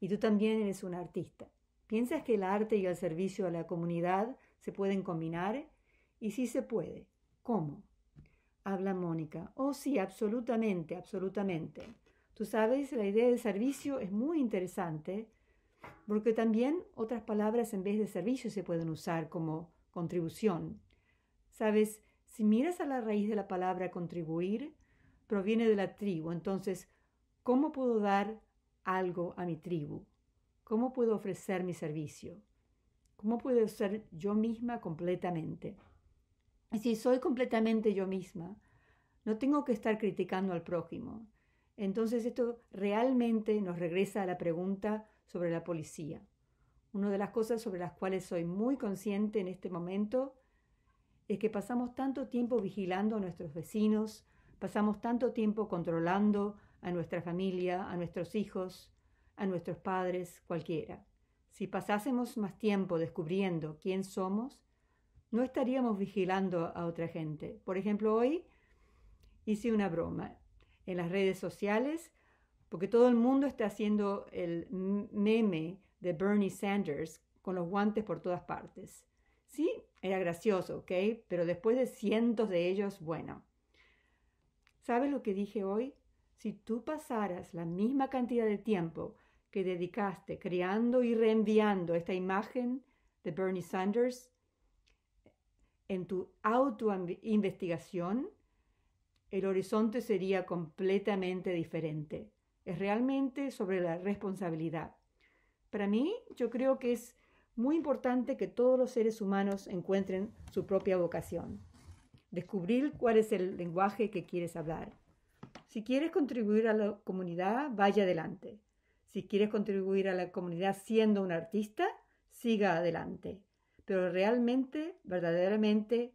y tú también eres un artista. ¿Piensas que el arte y el servicio a la comunidad se pueden combinar? Y sí se puede. ¿Cómo? Habla Mónica. Oh, sí, absolutamente, absolutamente. Tú sabes, la idea de servicio es muy interesante porque también otras palabras en vez de servicio se pueden usar como contribución. Sabes, si miras a la raíz de la palabra contribuir, proviene de la tribu. Entonces, ¿cómo puedo dar algo a mi tribu? ¿Cómo puedo ofrecer mi servicio? ¿Cómo puedo ser yo misma completamente? Y si soy completamente yo misma, no tengo que estar criticando al prójimo. Entonces esto realmente nos regresa a la pregunta sobre la policía. Una de las cosas sobre las cuales soy muy consciente en este momento es que pasamos tanto tiempo vigilando a nuestros vecinos, pasamos tanto tiempo controlando a nuestra familia, a nuestros hijos, a nuestros padres, cualquiera. Si pasásemos más tiempo descubriendo quién somos, no estaríamos vigilando a otra gente. Por ejemplo, hoy hice una broma en las redes sociales porque todo el mundo está haciendo el meme de Bernie Sanders con los guantes por todas partes. Sí, era gracioso, ¿ok? Pero después de cientos de ellos, bueno. ¿Sabes lo que dije hoy? Si tú pasaras la misma cantidad de tiempo que dedicaste creando y reenviando esta imagen de Bernie Sanders en tu auto-investigación, el horizonte sería completamente diferente. Es realmente sobre la responsabilidad. Para mí, yo creo que es muy importante que todos los seres humanos encuentren su propia vocación. Descubrir cuál es el lenguaje que quieres hablar. Si quieres contribuir a la comunidad, vaya adelante. Si quieres contribuir a la comunidad siendo un artista, siga adelante. Pero realmente, verdaderamente,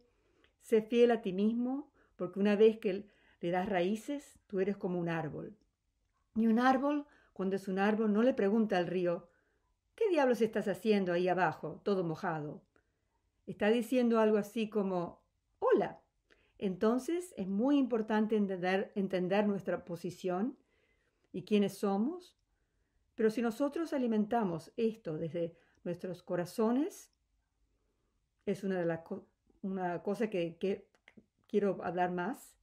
sé fiel a ti mismo, porque una vez que le das raíces, tú eres como un árbol. Y un árbol, cuando es un árbol, no le pregunta al río, ¿Qué diablos estás haciendo ahí abajo, todo mojado? Está diciendo algo así como, hola. Entonces es muy importante entender, nuestra posición y quiénes somos. Pero si nosotros alimentamos esto desde nuestros corazones, es una, de las una cosa que, que quiero hablar más.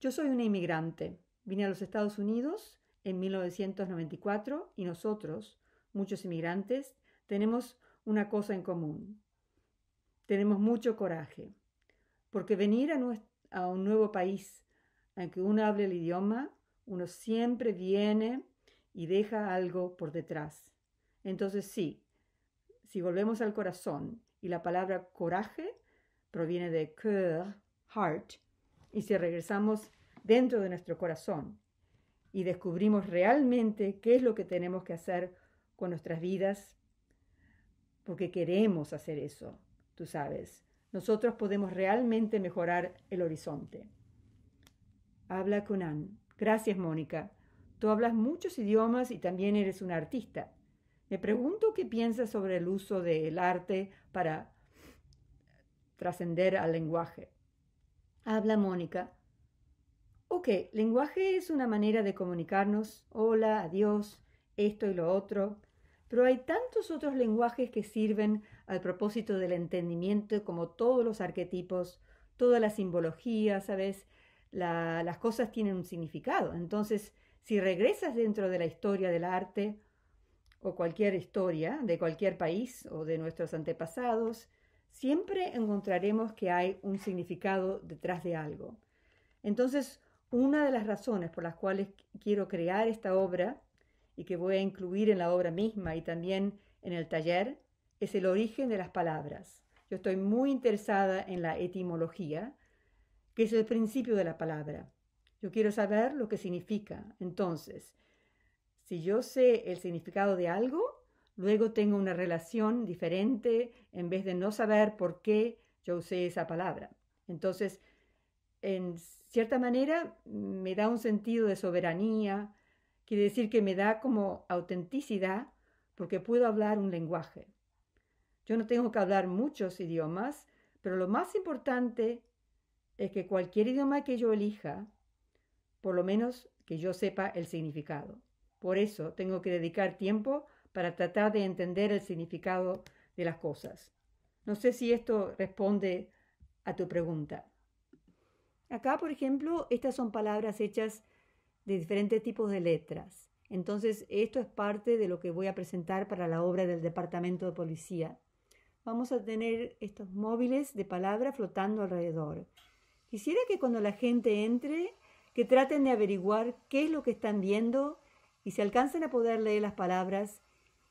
Yo soy una inmigrante. Vine a los Estados Unidos en 1994 y nosotros, muchos inmigrantes, tenemos una cosa en común. Tenemos mucho coraje, porque venir a, un nuevo país, en que uno hable el idioma, uno siempre viene y deja algo por detrás. Entonces sí, si volvemos al corazón y la palabra coraje proviene de cœur, heart, y si regresamos dentro de nuestro corazón y descubrimos realmente qué es lo que tenemos que hacer con nuestras vidas, porque queremos hacer eso, tú sabes. Nosotros podemos realmente mejorar el horizonte. Habla Conan. Gracias, Mónica. Tú hablas muchos idiomas y también eres una artista. Me pregunto qué piensas sobre el uso del arte para trascender al lenguaje. Habla Mónica. Ok, lenguaje es una manera de comunicarnos, hola, adiós, esto y lo otro, pero hay tantos otros lenguajes que sirven al propósito del entendimiento como todos los arquetipos, toda la simbología, ¿sabes? las cosas tienen un significado. Entonces, si regresas dentro de la historia del arte o cualquier historia de cualquier país o de nuestros antepasados, siempre encontraremos que hay un significado detrás de algo. Entonces, una de las razones por las cuales quiero crear esta obra y que voy a incluir en la obra misma y también en el taller es el origen de las palabras. Yo estoy muy interesada en la etimología, que es el principio de la palabra. Yo quiero saber lo que significa. Entonces, si yo sé el significado de algo, luego tengo una relación diferente en vez de no saber por qué yo usé esa palabra. Entonces, en cierta manera me da un sentido de soberanía, quiere decir que me da como autenticidad porque puedo hablar un lenguaje. Yo no tengo que hablar muchos idiomas, pero lo más importante es que cualquier idioma que yo elija, por lo menos que yo sepa el significado. Por eso tengo que dedicar tiempo para tratar de entender el significado de las cosas. No sé si esto responde a tu pregunta. Acá, por ejemplo, estas son palabras hechas de diferentes tipos de letras. Entonces, esto es parte de lo que voy a presentar para la obra del Departamento de Policía. Vamos a tener estos móviles de palabras flotando alrededor. Quisiera que cuando la gente entre, que traten de averiguar qué es lo que están viendo y si alcanzan a poder leer las palabras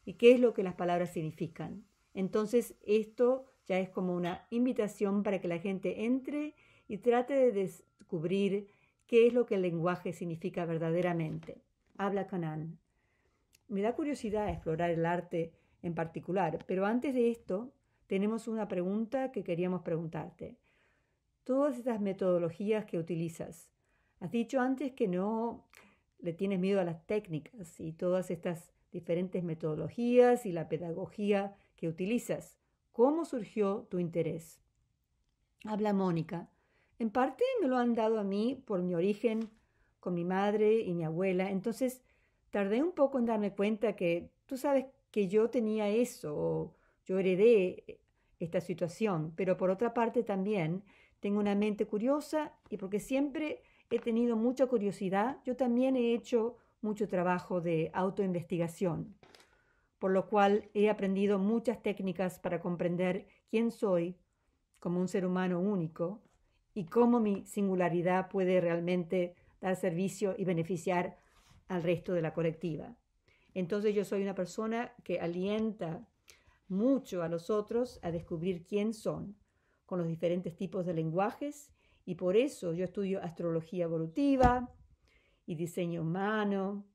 y qué es lo que las palabras significan. Entonces, esto ya es como una invitación para que la gente entre y trate de descubrir qué es lo que el lenguaje significa verdaderamente. Habla Canan. Me da curiosidad explorar el arte en particular, pero antes de esto tenemos una pregunta que queríamos preguntarte. Todas estas metodologías que utilizas, has dicho antes que no le tienes miedo a las técnicas y todas estas diferentes metodologías y la pedagogía que utilizas. ¿Cómo surgió tu interés? Habla Mónica. En parte me lo han dado a mí por mi origen con mi madre y mi abuela, entonces tardé un poco en darme cuenta que tú sabes que yo tenía eso yo heredé eh, esta situación, pero por otra parte también tengo una mente curiosa y porque siempre he tenido mucha curiosidad, yo también he hecho mucho trabajo de autoinvestigación, por lo cual he aprendido muchas técnicas para comprender quién soy como un ser humano único y cómo mi singularidad puede realmente dar servicio y beneficiar al resto de la colectiva. Entonces yo soy una persona que alienta mucho a los otros a descubrir quién son con los diferentes tipos de lenguajes y por eso yo estudio astrología evolutiva y diseño humano.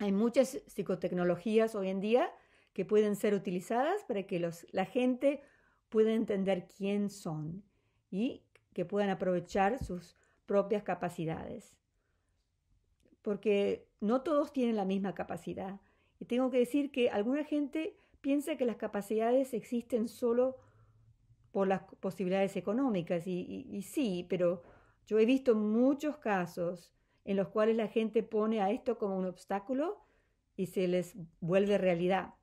Hay muchas psicotecnologías hoy en día que pueden ser utilizadas para que la gente pueda entender quién son y que puedan aprovechar sus propias capacidades. Porque no todos tienen la misma capacidad. Y tengo que decir que alguna gente piensa que las capacidades existen solo por las posibilidades económicas. Y, sí, pero yo he visto muchos casos en los cuales la gente pone a esto como un obstáculo y se les vuelve realidad.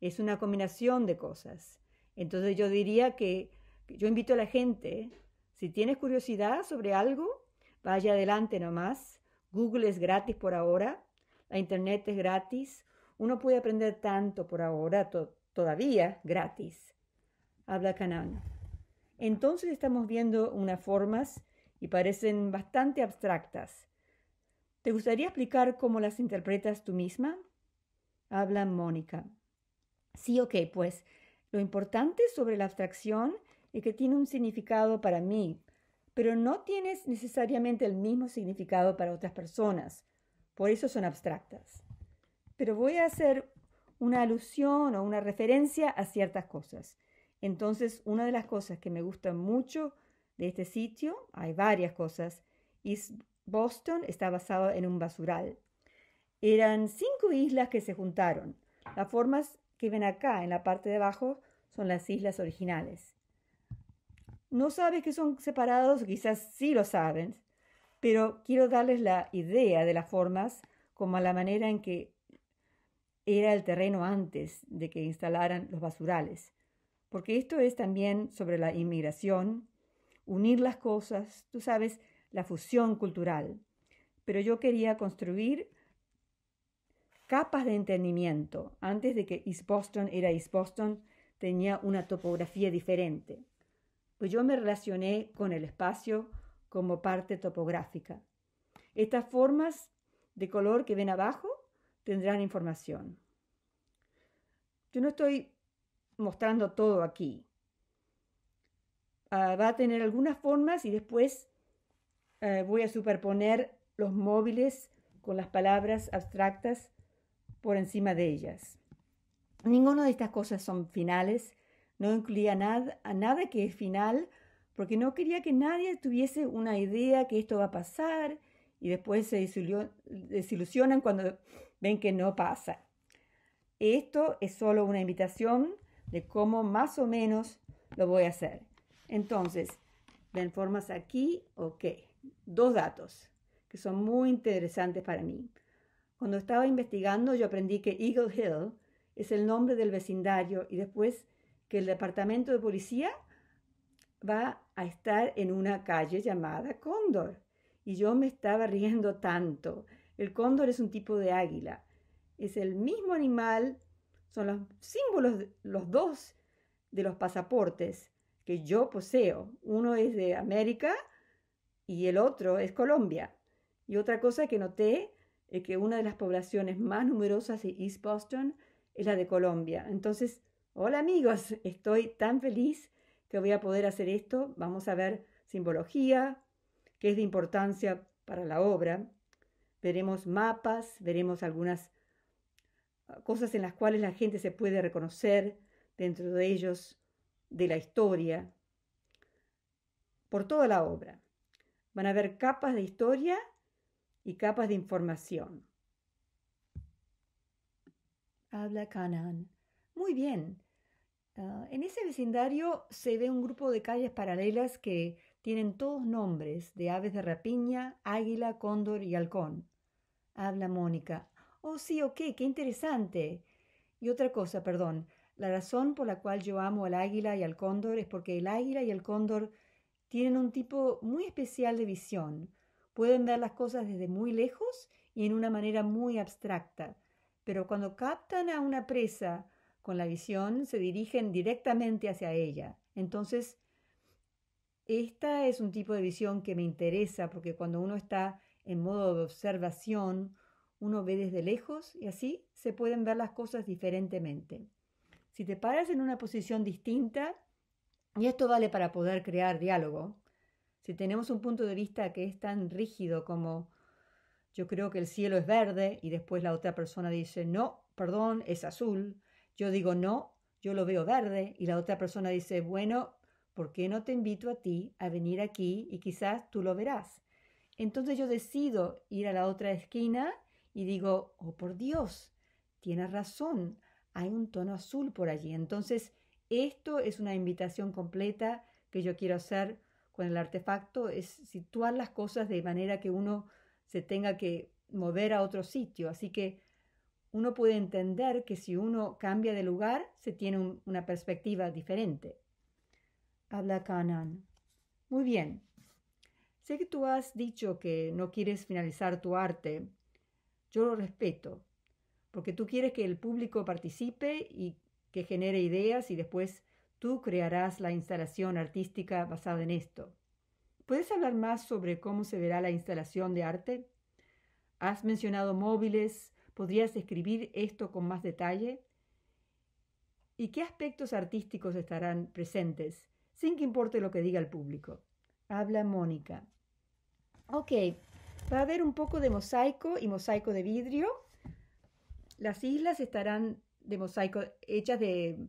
Es una combinación de cosas. Entonces yo diría que yo invito a la gente, si tienes curiosidad sobre algo, vaya adelante nomás. Google es gratis por ahora, la Internet es gratis, uno puede aprender tanto por ahora, todavía gratis. Habla Canaan. Entonces estamos viendo unas formas y parecen bastante abstractas. ¿Te gustaría explicar cómo las interpretas tú misma? Habla Mónica. Sí, ok, pues lo importante sobre la abstracción y que tiene un significado para mí, pero no tienes necesariamente el mismo significado para otras personas. Por eso son abstractas. Pero voy a hacer una alusión o una referencia a ciertas cosas. Entonces, una de las cosas que me gusta mucho de este sitio, hay varias cosas, es Boston está basado en un basural. Eran cinco islas que se juntaron. Las formas que ven acá en la parte de abajo son las islas originales no sabes que son separados, quizás sí lo saben, pero quiero darles la idea de las formas como la manera en que era el terreno antes de que instalaran los basurales, porque esto es también sobre la inmigración, unir las cosas, tú sabes, la fusión cultural. Pero yo quería construir capas de entendimiento antes de que East Boston era East Boston, tenía una topografía diferente pues yo me relacioné con el espacio como parte topográfica. Estas formas de color que ven abajo tendrán información. Yo no estoy mostrando todo aquí. Ah, va a tener algunas formas y después eh, voy a superponer los móviles con las palabras abstractas por encima de ellas. Ninguna de estas cosas son finales no incluía nada, a nada que es final, porque no quería que nadie tuviese una idea que esto va a pasar y después se desilusionan cuando ven que no pasa. Esto es solo una invitación de cómo más o menos lo voy a hacer. Entonces, ven formas aquí, ok. Dos datos que son muy interesantes para mí. Cuando estaba investigando, yo aprendí que Eagle Hill es el nombre del vecindario y después que el departamento de policía va a estar en una calle llamada Cóndor. Y yo me estaba riendo tanto. El cóndor es un tipo de águila. Es el mismo animal, son los símbolos, los dos de los pasaportes que yo poseo. Uno es de América y el otro es Colombia. Y otra cosa que noté es que una de las poblaciones más numerosas de East Boston es la de Colombia. Entonces, Hola amigos, estoy tan feliz que voy a poder hacer esto. Vamos a ver simbología, que es de importancia para la obra. Veremos mapas, veremos algunas ah, cosas en las cuales la gente se puede reconocer dentro de ellos, de la historia, por toda la obra. Van a ver capas de historia y capas de información. Habla Canaan. Muy bien, Ah, en ese vecindario se ve un grupo de calles paralelas que tienen todos nombres de aves de rapiña, águila, cóndor y halcón. Habla Mónica. Oh, sí, ok, qué interesante. Y otra cosa, perdón. La razón por la cual yo amo al águila y al cóndor es porque el águila y el cóndor tienen un tipo muy especial de visión. Pueden ver las cosas desde muy lejos y en una manera muy abstracta. Pero cuando captan a una presa, con la visión se dirigen directamente hacia ella. Entonces, esta es un tipo de visión que me interesa porque cuando uno está en modo de observación, uno ve desde lejos y así se pueden ver las cosas diferentemente. Si te paras en una posición distinta, y esto vale para poder crear diálogo, si tenemos un punto de vista que es tan rígido como yo creo que el cielo es verde y después la otra persona dice, no, perdón, es azul, yo digo no, yo lo veo verde y la otra persona dice, bueno, ¿por qué no te invito a ti a venir aquí y quizás tú lo verás? Entonces yo decido ir a la otra esquina y digo, oh por Dios, tienes razón, hay un tono azul por allí. Entonces, esto es una invitación completa que yo quiero hacer con el artefacto, es situar las cosas de manera que uno se tenga que mover a otro sitio. Así que uno puede entender que si uno cambia de lugar, se tiene una perspectiva diferente. Habla Kanan. Muy bien. Sé que tú has dicho que no quieres finalizar tu arte. Yo lo respeto, porque tú quieres que el público participe y que genere ideas y después tú crearás la instalación artística basada en esto. ¿Puedes hablar más sobre cómo se verá la instalación de arte? Has mencionado móviles, ¿Podrías escribir esto con más detalle? ¿Y qué aspectos artísticos estarán presentes, sin que importe lo que diga el público? Habla Mónica. Ok, va a haber un poco de mosaico y mosaico de vidrio. Las islas estarán de mosaico, hechas de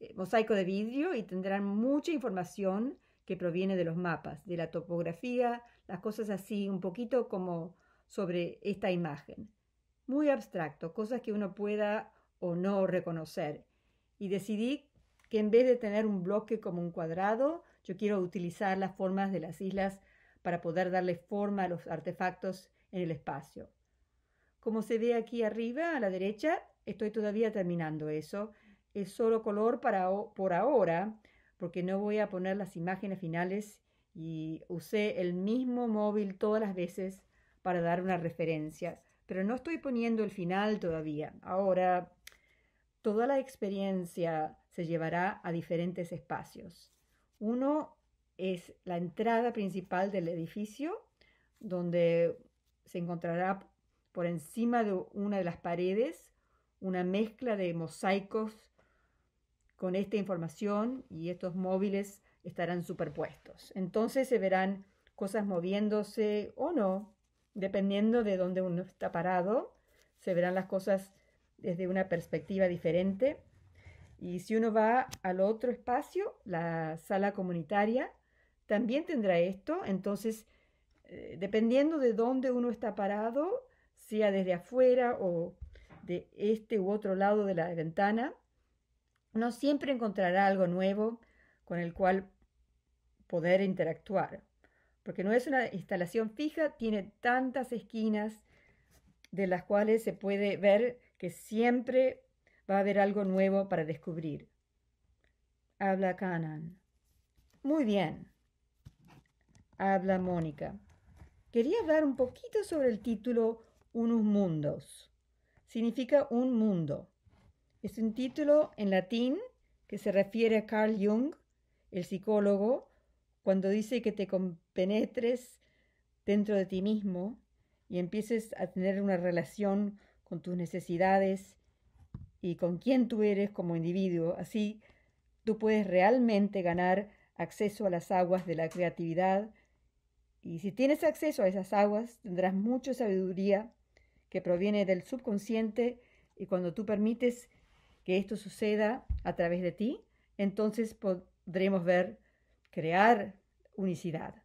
eh, mosaico de vidrio y tendrán mucha información que proviene de los mapas, de la topografía, las cosas así, un poquito como sobre esta imagen muy abstracto, cosas que uno pueda o no reconocer. Y decidí que en vez de tener un bloque como un cuadrado, yo quiero utilizar las formas de las islas para poder darle forma a los artefactos en el espacio. Como se ve aquí arriba, a la derecha, estoy todavía terminando eso. Es solo color para, por ahora, porque no voy a poner las imágenes finales y usé el mismo móvil todas las veces para dar unas referencias pero no estoy poniendo el final todavía. Ahora, toda la experiencia se llevará a diferentes espacios. Uno es la entrada principal del edificio, donde se encontrará por encima de una de las paredes una mezcla de mosaicos con esta información y estos móviles estarán superpuestos. Entonces se verán cosas moviéndose o no, Dependiendo de dónde uno está parado, se verán las cosas desde una perspectiva diferente. Y si uno va al otro espacio, la sala comunitaria, también tendrá esto. Entonces, eh, dependiendo de dónde uno está parado, sea desde afuera o de este u otro lado de la ventana, uno siempre encontrará algo nuevo con el cual poder interactuar porque no es una instalación fija, tiene tantas esquinas de las cuales se puede ver que siempre va a haber algo nuevo para descubrir. Habla Canan. Muy bien. Habla Mónica. Quería hablar un poquito sobre el título Unos Mundos. Significa un mundo. Es un título en latín que se refiere a Carl Jung, el psicólogo, cuando dice que te, penetres dentro de ti mismo y empieces a tener una relación con tus necesidades y con quién tú eres como individuo. Así tú puedes realmente ganar acceso a las aguas de la creatividad y si tienes acceso a esas aguas tendrás mucha sabiduría que proviene del subconsciente y cuando tú permites que esto suceda a través de ti, entonces podremos ver crear unicidad.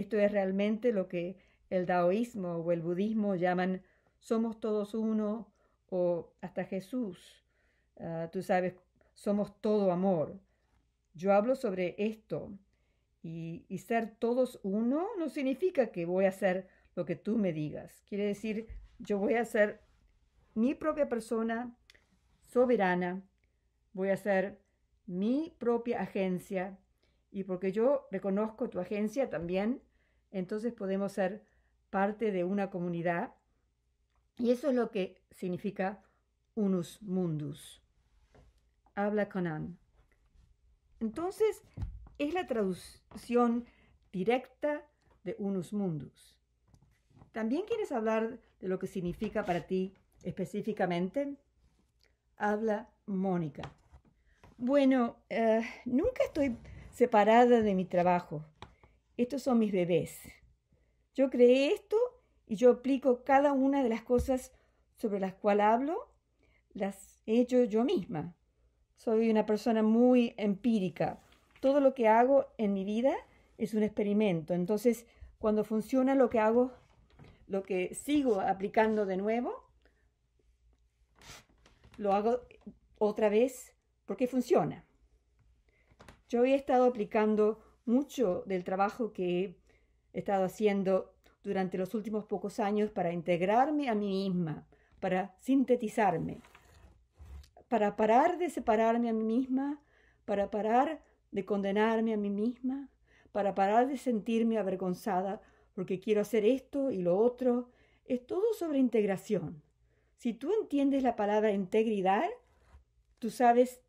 Esto es realmente lo que el taoísmo o el budismo llaman somos todos uno o hasta Jesús. Ah, tú sabes, somos todo amor. Yo hablo sobre esto y, y ser todos uno no significa que voy a hacer lo que tú me digas. Quiere decir, yo voy a ser mi propia persona soberana, voy a ser mi propia agencia y porque yo reconozco tu agencia también, entonces podemos ser parte de una comunidad. Y eso es lo que significa unus mundus. Habla Conan. Entonces, es la traducción directa de unus mundus. ¿También quieres hablar de lo que significa para ti específicamente? Habla Mónica. Bueno, eh, nunca estoy separada de mi trabajo. Estos son mis bebés. Yo creé esto y yo aplico cada una de las cosas sobre las cuales hablo, las he hecho yo misma. Soy una persona muy empírica. Todo lo que hago en mi vida es un experimento. Entonces, cuando funciona lo que hago, lo que sigo aplicando de nuevo, lo hago otra vez porque funciona. Yo he estado aplicando mucho del trabajo que he estado haciendo durante los últimos pocos años para integrarme a mí misma, para sintetizarme, para parar de separarme a mí misma, para parar de condenarme a mí misma, para parar de sentirme avergonzada porque quiero hacer esto y lo otro. Es todo sobre integración. Si tú entiendes la palabra integridad, tú sabes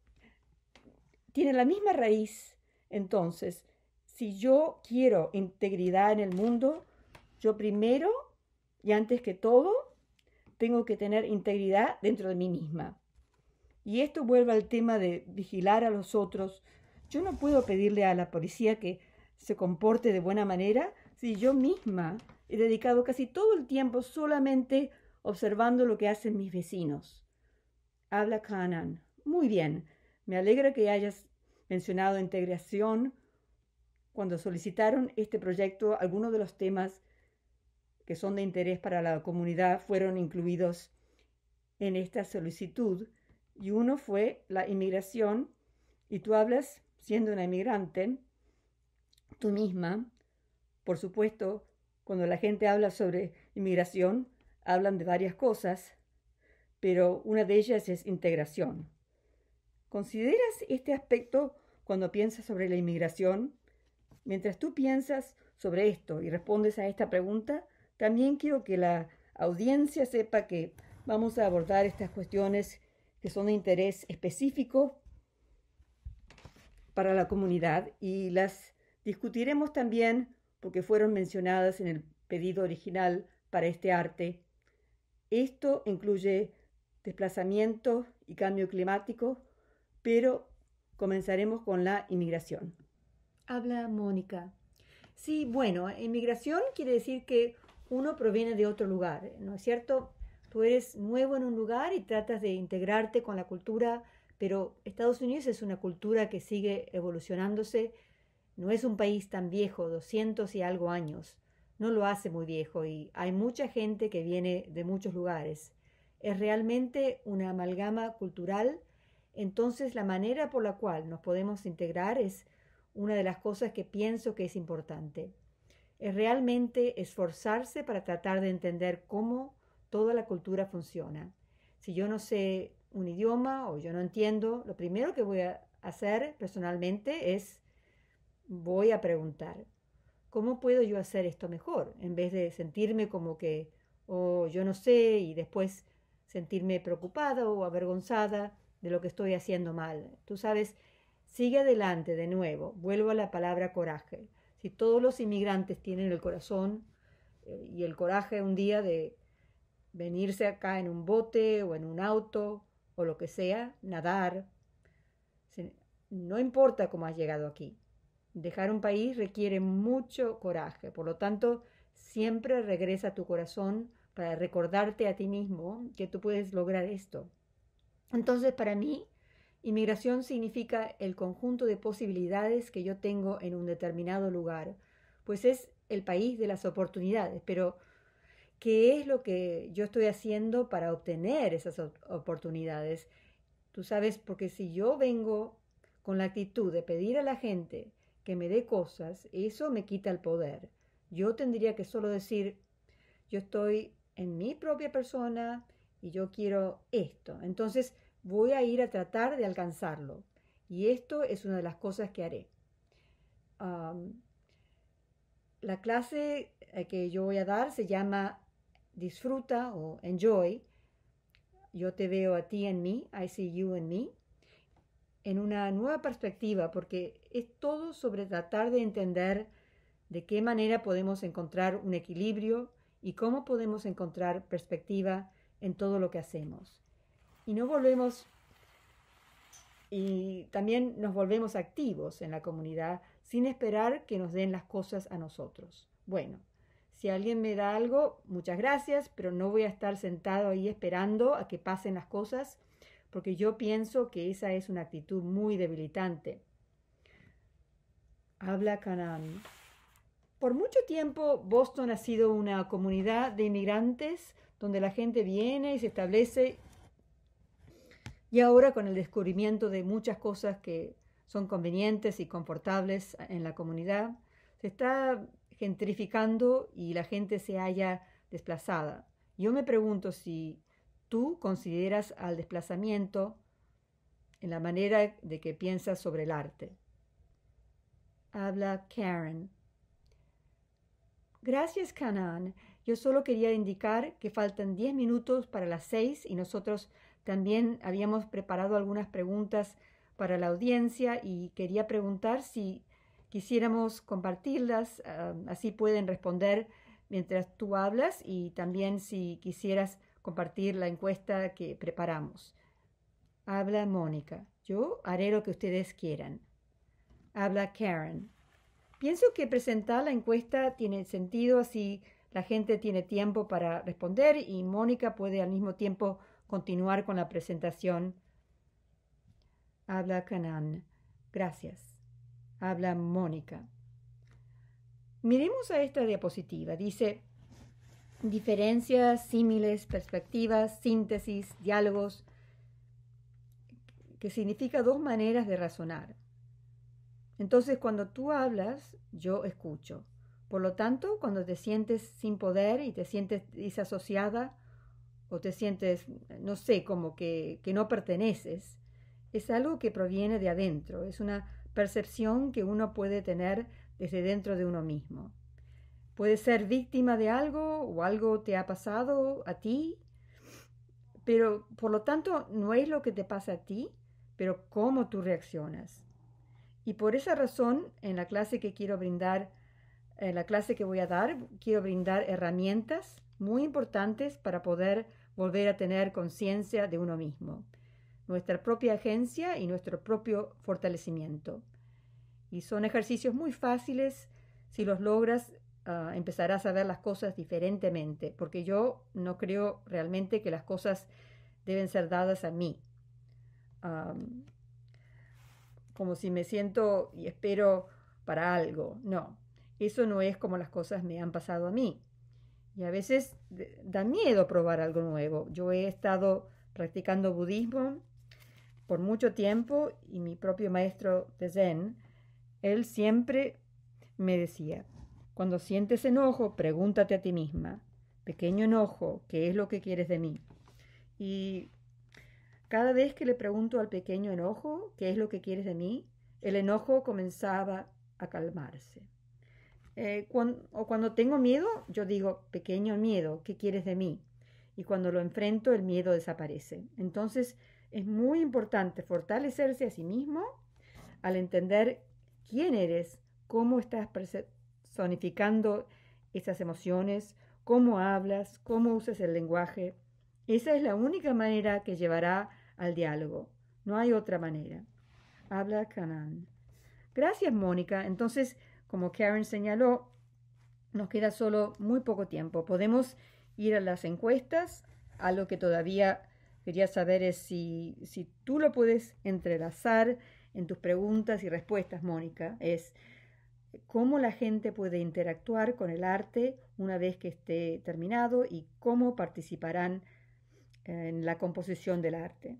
tiene la misma raíz. Entonces, si yo quiero integridad en el mundo, yo primero y antes que todo tengo que tener integridad dentro de mí misma. Y esto vuelve al tema de vigilar a los otros. Yo no puedo pedirle a la policía que se comporte de buena manera si yo misma he dedicado casi todo el tiempo solamente observando lo que hacen mis vecinos. Habla Canaan. Muy bien. Me alegra que hayas mencionado integración cuando solicitaron este proyecto, algunos de los temas que son de interés para la comunidad fueron incluidos en esta solicitud. Y uno fue la inmigración. Y tú hablas, siendo una inmigrante, tú misma, por supuesto, cuando la gente habla sobre inmigración, hablan de varias cosas, pero una de ellas es integración. ¿Consideras este aspecto cuando piensas sobre la inmigración? Mientras tú piensas sobre esto y respondes a esta pregunta, también quiero que la audiencia sepa que vamos a abordar estas cuestiones que son de interés específico para la comunidad y las discutiremos también porque fueron mencionadas en el pedido original para este arte. Esto incluye desplazamiento y cambio climático, pero comenzaremos con la inmigración. Habla Mónica. Sí, bueno, inmigración quiere decir que uno proviene de otro lugar, ¿no es cierto? Tú eres nuevo en un lugar y tratas de integrarte con la cultura, pero Estados Unidos es una cultura que sigue evolucionándose, no es un país tan viejo, 200 y algo años, no lo hace muy viejo y hay mucha gente que viene de muchos lugares. Es realmente una amalgama cultural entonces, la manera por la cual nos podemos integrar es una de las cosas que pienso que es importante. Es realmente esforzarse para tratar de entender cómo toda la cultura funciona. Si yo no sé un idioma o yo no entiendo, lo primero que voy a hacer personalmente es voy a preguntar, ¿cómo puedo yo hacer esto mejor? En vez de sentirme como que, oh, yo no sé, y después sentirme preocupada o avergonzada de lo que estoy haciendo mal. Tú sabes, sigue adelante de nuevo. Vuelvo a la palabra coraje. Si todos los inmigrantes tienen el corazón eh, y el coraje un día de venirse acá en un bote o en un auto o lo que sea, nadar, no importa cómo has llegado aquí. Dejar un país requiere mucho coraje. Por lo tanto, siempre regresa a tu corazón para recordarte a ti mismo que tú puedes lograr esto. Entonces, para mí, inmigración significa el conjunto de posibilidades que yo tengo en un determinado lugar, pues es el país de las oportunidades, pero ¿qué es lo que yo estoy haciendo para obtener esas oportunidades? Tú sabes, porque si yo vengo con la actitud de pedir a la gente que me dé cosas, eso me quita el poder. Yo tendría que solo decir, yo estoy en mi propia persona y yo quiero esto. Entonces, voy a ir a tratar de alcanzarlo. Y esto es una de las cosas que haré. la clase eh, que yo voy a dar se llama Disfruta o Enjoy. Yo te veo a ti en mí, I see you en me, en una nueva perspectiva, porque es todo sobre tratar de entender de qué manera podemos encontrar un equilibrio y cómo podemos encontrar perspectiva en todo lo que hacemos y no volvemos y también nos volvemos activos en la comunidad sin esperar que nos den las cosas a nosotros. Bueno, si alguien me da algo, muchas gracias, pero no voy a estar sentado ahí esperando a que pasen las cosas, porque yo pienso que esa es una actitud muy debilitante. Habla Canaan. Por mucho tiempo Boston ha sido una comunidad de inmigrantes donde la gente viene y se establece y ahora con el descubrimiento de muchas cosas que son convenientes y confortables en la comunidad, se está gentrificando y la gente se halla desplazada. Yo me pregunto si tú consideras al desplazamiento en la manera de que piensas sobre el arte. Habla Karen. Gracias, Canaan. Yo solo quería indicar que faltan 10 minutos para las 6 y nosotros también habíamos preparado algunas preguntas para la audiencia y quería preguntar si quisiéramos compartirlas, ah, así pueden responder mientras tú hablas y también si quisieras compartir la encuesta que preparamos. Habla Mónica, yo haré lo que ustedes quieran. Habla Karen. Pienso que presentar la encuesta tiene sentido así la gente tiene tiempo para responder y Mónica puede al mismo tiempo continuar con la presentación. Habla Canán. Gracias. Habla Mónica. Miremos a esta diapositiva. Dice, diferencias, símiles, perspectivas, síntesis, diálogos, que significa dos maneras de razonar. Entonces, cuando tú hablas, yo escucho. Por lo tanto, cuando te sientes sin poder y te sientes disasociada, o te sientes, no sé, como que, que no perteneces, es algo que proviene de adentro, es una percepción que uno puede tener desde dentro de uno mismo. Puedes ser víctima de algo o algo te ha pasado a ti, pero por lo tanto no es lo que te pasa a ti, pero cómo tú reaccionas. Y por esa razón, en la clase que quiero brindar, en la clase que voy a dar, quiero brindar herramientas muy importantes para poder volver a tener conciencia de uno mismo, nuestra propia agencia y nuestro propio fortalecimiento. Y son ejercicios muy fáciles, si los logras ah, empezarás a ver las cosas diferentemente, porque yo no creo realmente que las cosas deben ser dadas a mí. Ah, como si me siento y espero para algo. No, eso no es como las cosas me han pasado a mí. Y a veces da miedo probar algo nuevo. Yo he estado practicando budismo por mucho tiempo y mi propio maestro de Zen, él siempre me decía, cuando sientes enojo, pregúntate a ti misma, pequeño enojo, ¿qué es lo que quieres de mí? Y cada vez que le pregunto al pequeño enojo, ¿qué es lo que quieres de mí? El enojo comenzaba a calmarse. Eh, o cuando tengo miedo, yo digo, pequeño miedo, ¿qué quieres de mí? Y cuando lo enfrento, el miedo desaparece. Entonces, es muy importante fortalecerse a sí mismo al entender quién eres, cómo estás personificando esas emociones, cómo hablas, cómo usas el lenguaje. Esa es la única manera que llevará al diálogo. No hay otra manera. Habla Canán. Gracias, Mónica. Entonces, como Karen señaló, nos queda solo muy poco tiempo. Podemos ir a las encuestas. Algo que todavía quería saber es si, tú lo puedes entrelazar en tus preguntas y respuestas, Mónica. Es cómo la gente puede interactuar con el arte una vez que esté terminado y cómo participarán eh, en la composición del arte.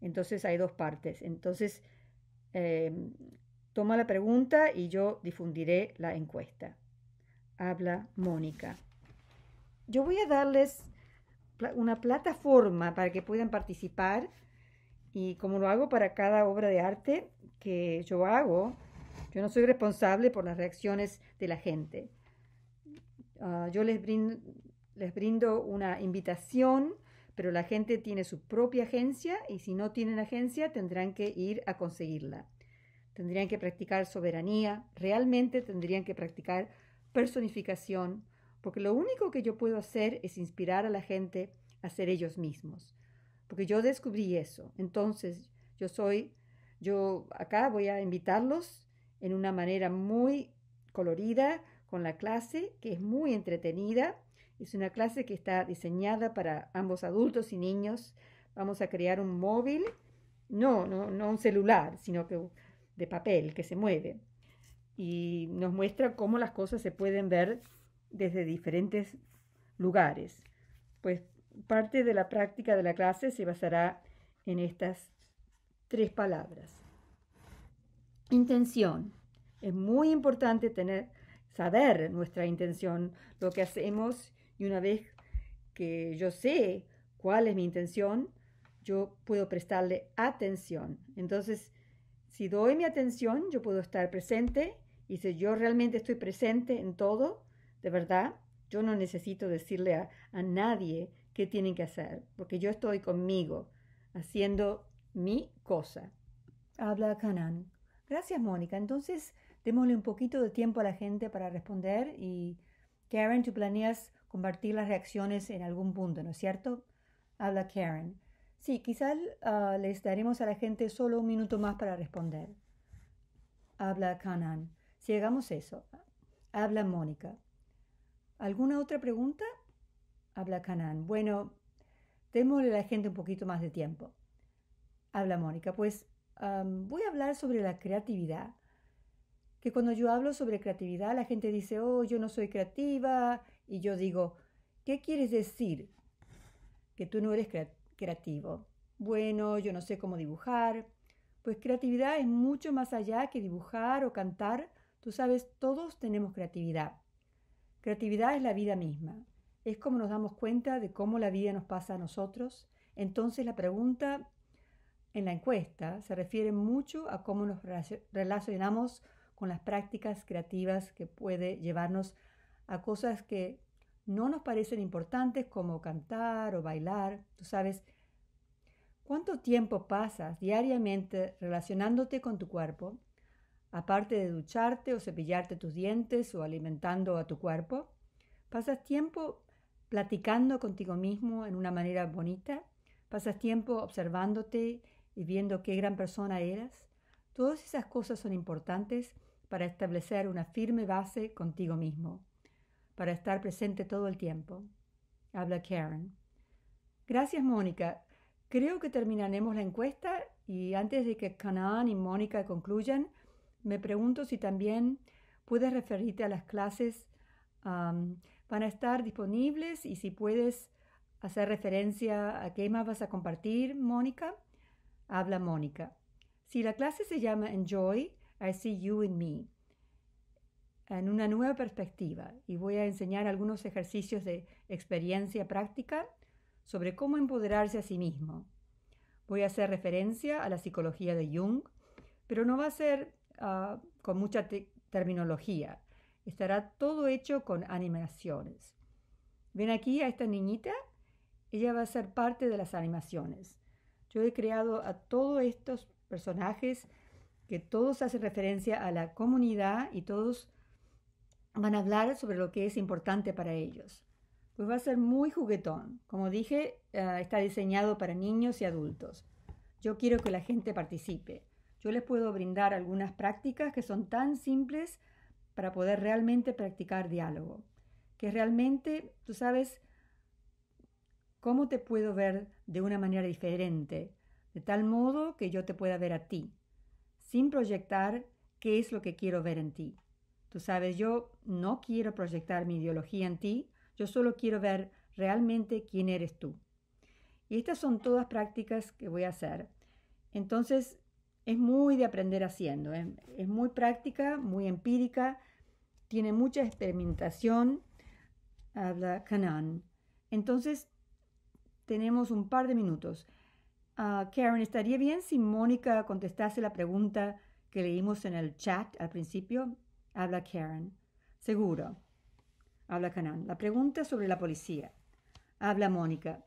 Entonces hay dos partes. Entonces, eh, Toma la pregunta y yo difundiré la encuesta. Habla Mónica. Yo voy a darles una plataforma para que puedan participar y como lo hago para cada obra de arte que yo hago, yo no soy responsable por las reacciones de la gente. Ah, yo les les brindo una invitación, pero la gente tiene su propia agencia y si no tienen agencia tendrán que ir a conseguirla tendrían que practicar soberanía, realmente tendrían que practicar personificación, porque lo único que yo puedo hacer es inspirar a la gente a ser ellos mismos, porque yo descubrí eso. Entonces, yo soy, yo acá voy a invitarlos en una manera muy colorida con la clase, que es muy entretenida. Es una clase que está diseñada para ambos adultos y niños. Vamos a crear un móvil, no, no, no un celular, sino que de papel que se mueve y nos muestra cómo las cosas se pueden ver desde diferentes lugares. Pues parte de la práctica de la clase se basará en estas tres palabras. Intención. Es muy importante tener, saber nuestra intención, lo que hacemos y una vez que yo sé cuál es mi intención, yo puedo prestarle atención. Entonces, si doy mi atención, yo puedo estar presente y si yo realmente estoy presente en todo, de verdad, yo no necesito decirle a, nadie qué tienen que hacer, porque yo estoy conmigo haciendo mi cosa. Habla Canan. Gracias, Mónica. Entonces, démosle un poquito de tiempo a la gente para responder y Karen, tú planeas compartir las reacciones en algún punto, ¿no es cierto? Habla Karen. Sí, quizás ah, les daremos a la gente solo un minuto más para responder. Habla Canan. Si hagamos eso. Habla Mónica. ¿Alguna otra pregunta? Habla Canan. Bueno, démosle a la gente un poquito más de tiempo. Habla Mónica. Pues voy a hablar sobre la creatividad. Que cuando yo hablo sobre creatividad, la gente dice, oh, yo no soy creativa. Y yo digo, ¿qué quieres decir? Que tú no eres creativa creativo. Bueno, yo no sé cómo dibujar. Pues creatividad es mucho más allá que dibujar o cantar. Tú sabes, todos tenemos creatividad. Creatividad es la vida misma. Es como nos damos cuenta de cómo la vida nos pasa a nosotros. Entonces la pregunta en la encuesta se refiere mucho a cómo nos relacionamos con las prácticas creativas que puede llevarnos a cosas que no nos parecen importantes como cantar o bailar, tú sabes. ¿Cuánto tiempo pasas diariamente relacionándote con tu cuerpo, aparte de ducharte o cepillarte tus dientes o alimentando a tu cuerpo? ¿Pasas tiempo platicando contigo mismo en una manera bonita? ¿Pasas tiempo observándote y viendo qué gran persona eras? Todas esas cosas son importantes para establecer una firme base contigo mismo para estar presente todo el tiempo. Habla Karen. Gracias, Mónica. Creo que terminaremos la encuesta y antes de que Canaan y Mónica concluyan, me pregunto si también puedes referirte a las clases. van a estar disponibles y si puedes hacer referencia a qué más vas a compartir, Mónica. Habla Mónica. Si la clase se llama Enjoy, I See You in Me en una nueva perspectiva y voy a enseñar algunos ejercicios de experiencia práctica sobre cómo empoderarse a sí mismo. Voy a hacer referencia a la psicología de Jung, pero no va a ser ah, con mucha terminología. Estará todo hecho con animaciones. Ven aquí a esta niñita, ella va a ser parte de las animaciones. Yo he creado a todos estos personajes que todos hacen referencia a la comunidad y todos van a hablar sobre lo que es importante para ellos. Pues va a ser muy juguetón. Como dije, eh, está diseñado para niños y adultos. Yo quiero que la gente participe. Yo les puedo brindar algunas prácticas que son tan simples para poder realmente practicar diálogo. Que realmente, tú sabes, cómo te puedo ver de una manera diferente, de tal modo que yo te pueda ver a ti, sin proyectar qué es lo que quiero ver en ti. Tú sabes, yo no quiero proyectar mi ideología en ti, yo solo quiero ver realmente quién eres tú. Y estas son todas prácticas que voy a hacer. Entonces, es muy de aprender haciendo, es, muy práctica, muy empírica, tiene mucha experimentación, habla Canaan. Entonces, tenemos un par de minutos. Ah, Karen, ¿estaría bien si Mónica contestase la pregunta que leímos en el chat al principio? Habla Karen. Seguro. Habla Canán. La pregunta sobre la policía. Habla Mónica.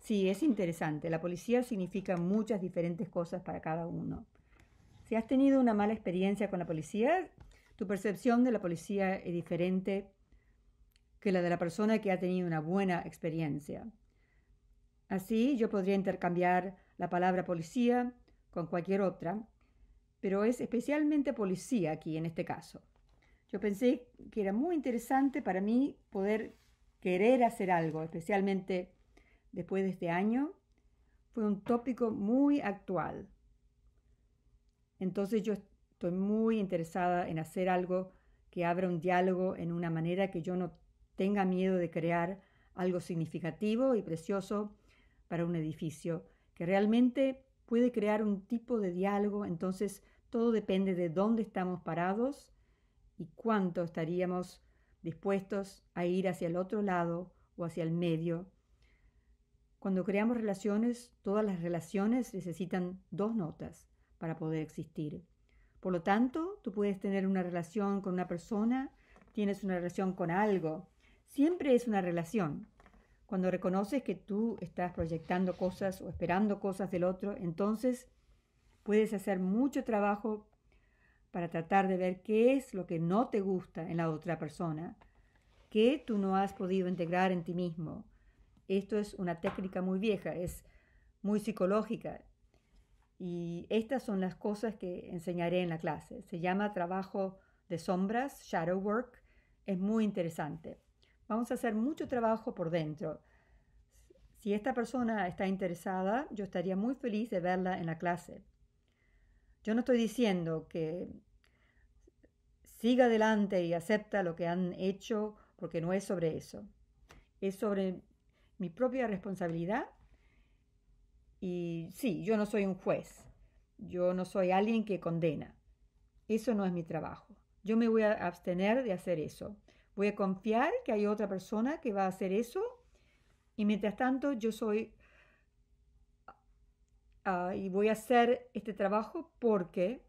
Sí, es interesante. La policía significa muchas diferentes cosas para cada uno. Si has tenido una mala experiencia con la policía, tu percepción de la policía es diferente que la de la persona que ha tenido una buena experiencia. Así yo podría intercambiar la palabra policía con cualquier otra, pero es especialmente policía aquí en este caso. Yo pensé que era muy interesante para mí poder querer hacer algo, especialmente después de este año. Fue un tópico muy actual. Entonces yo estoy muy interesada en hacer algo que abra un diálogo en una manera que yo no tenga miedo de crear algo significativo y precioso para un edificio, que realmente puede crear un tipo de diálogo, entonces todo depende de dónde estamos parados y cuánto estaríamos dispuestos a ir hacia el otro lado o hacia el medio. Cuando creamos relaciones, todas las relaciones necesitan dos notas para poder existir. Por lo tanto, tú puedes tener una relación con una persona, tienes una relación con algo. Siempre es una relación. Cuando reconoces que tú estás proyectando cosas o esperando cosas del otro, entonces puedes hacer mucho trabajo para tratar de ver qué es lo que no te gusta en la otra persona, que tú no has podido integrar en ti mismo. Esto es una técnica muy vieja, es muy psicológica. Y estas son las cosas que enseñaré en la clase. Se llama trabajo de sombras, shadow work. Es muy interesante. Vamos a hacer mucho trabajo por dentro. Si esta persona está interesada, yo estaría muy feliz de verla en la clase. Yo no estoy diciendo que siga adelante y acepta lo que han hecho, porque no es sobre eso. Es sobre mi propia responsabilidad. Y sí, yo no soy un juez. Yo no soy alguien que condena. Eso no es mi trabajo. Yo me voy a abstener de hacer eso. Voy a confiar que hay otra persona que va a hacer eso. Y mientras tanto, yo soy Ah, y voy a hacer este trabajo porque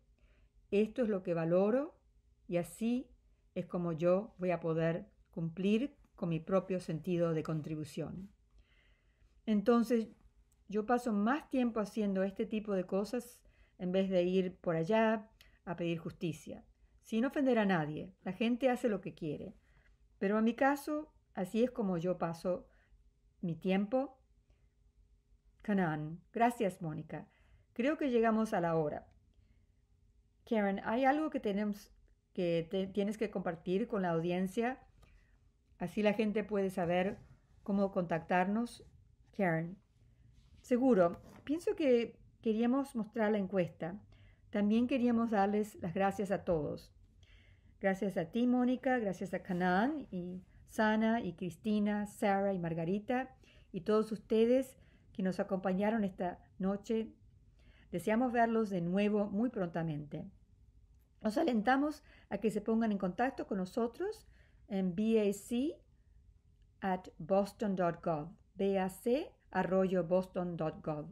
esto es lo que valoro y así es como yo voy a poder cumplir con mi propio sentido de contribución. Entonces, yo paso más tiempo haciendo este tipo de cosas en vez de ir por allá a pedir justicia, sin ofender a nadie. La gente hace lo que quiere. Pero en mi caso, así es como yo paso mi tiempo Canaan. Gracias, Mónica. Creo que llegamos a la hora. Karen, ¿hay algo que, tenemos, que tienes que compartir con la audiencia? Así la gente puede saber cómo contactarnos. Karen. Seguro. Pienso que queríamos mostrar la encuesta. También queríamos darles las gracias a todos. Gracias a ti, Mónica, gracias a Canaan y Sana y Cristina, Sara y Margarita y todos ustedes que nos acompañaron esta noche. Deseamos verlos de nuevo muy prontamente. Nos alentamos a que se pongan en contacto con nosotros en bac.boston.gov at boston.gov, arroyo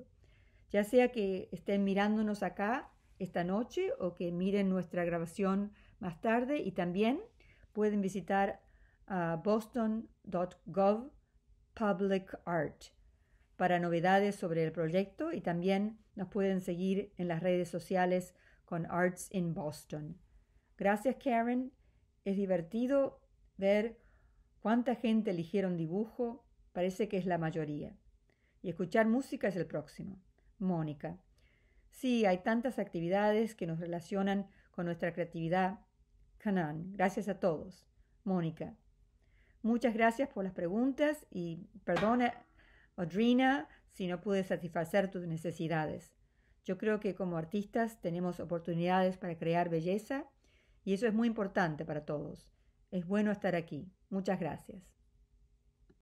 Ya sea que estén mirándonos acá esta noche o que miren nuestra grabación más tarde y también pueden visitar ah, boston.gov public art para novedades sobre el proyecto y también nos pueden seguir en las redes sociales con Arts in Boston. Gracias Karen, es divertido ver cuánta gente eligieron dibujo, parece que es la mayoría. Y escuchar música es el próximo. Mónica. Sí, hay tantas actividades que nos relacionan con nuestra creatividad. Canan, gracias a todos. Mónica. Muchas gracias por las preguntas y perdona Odrina, si no pude satisfacer tus necesidades. Yo creo que como artistas tenemos oportunidades para crear belleza y eso es muy importante para todos. Es bueno estar aquí. Muchas gracias.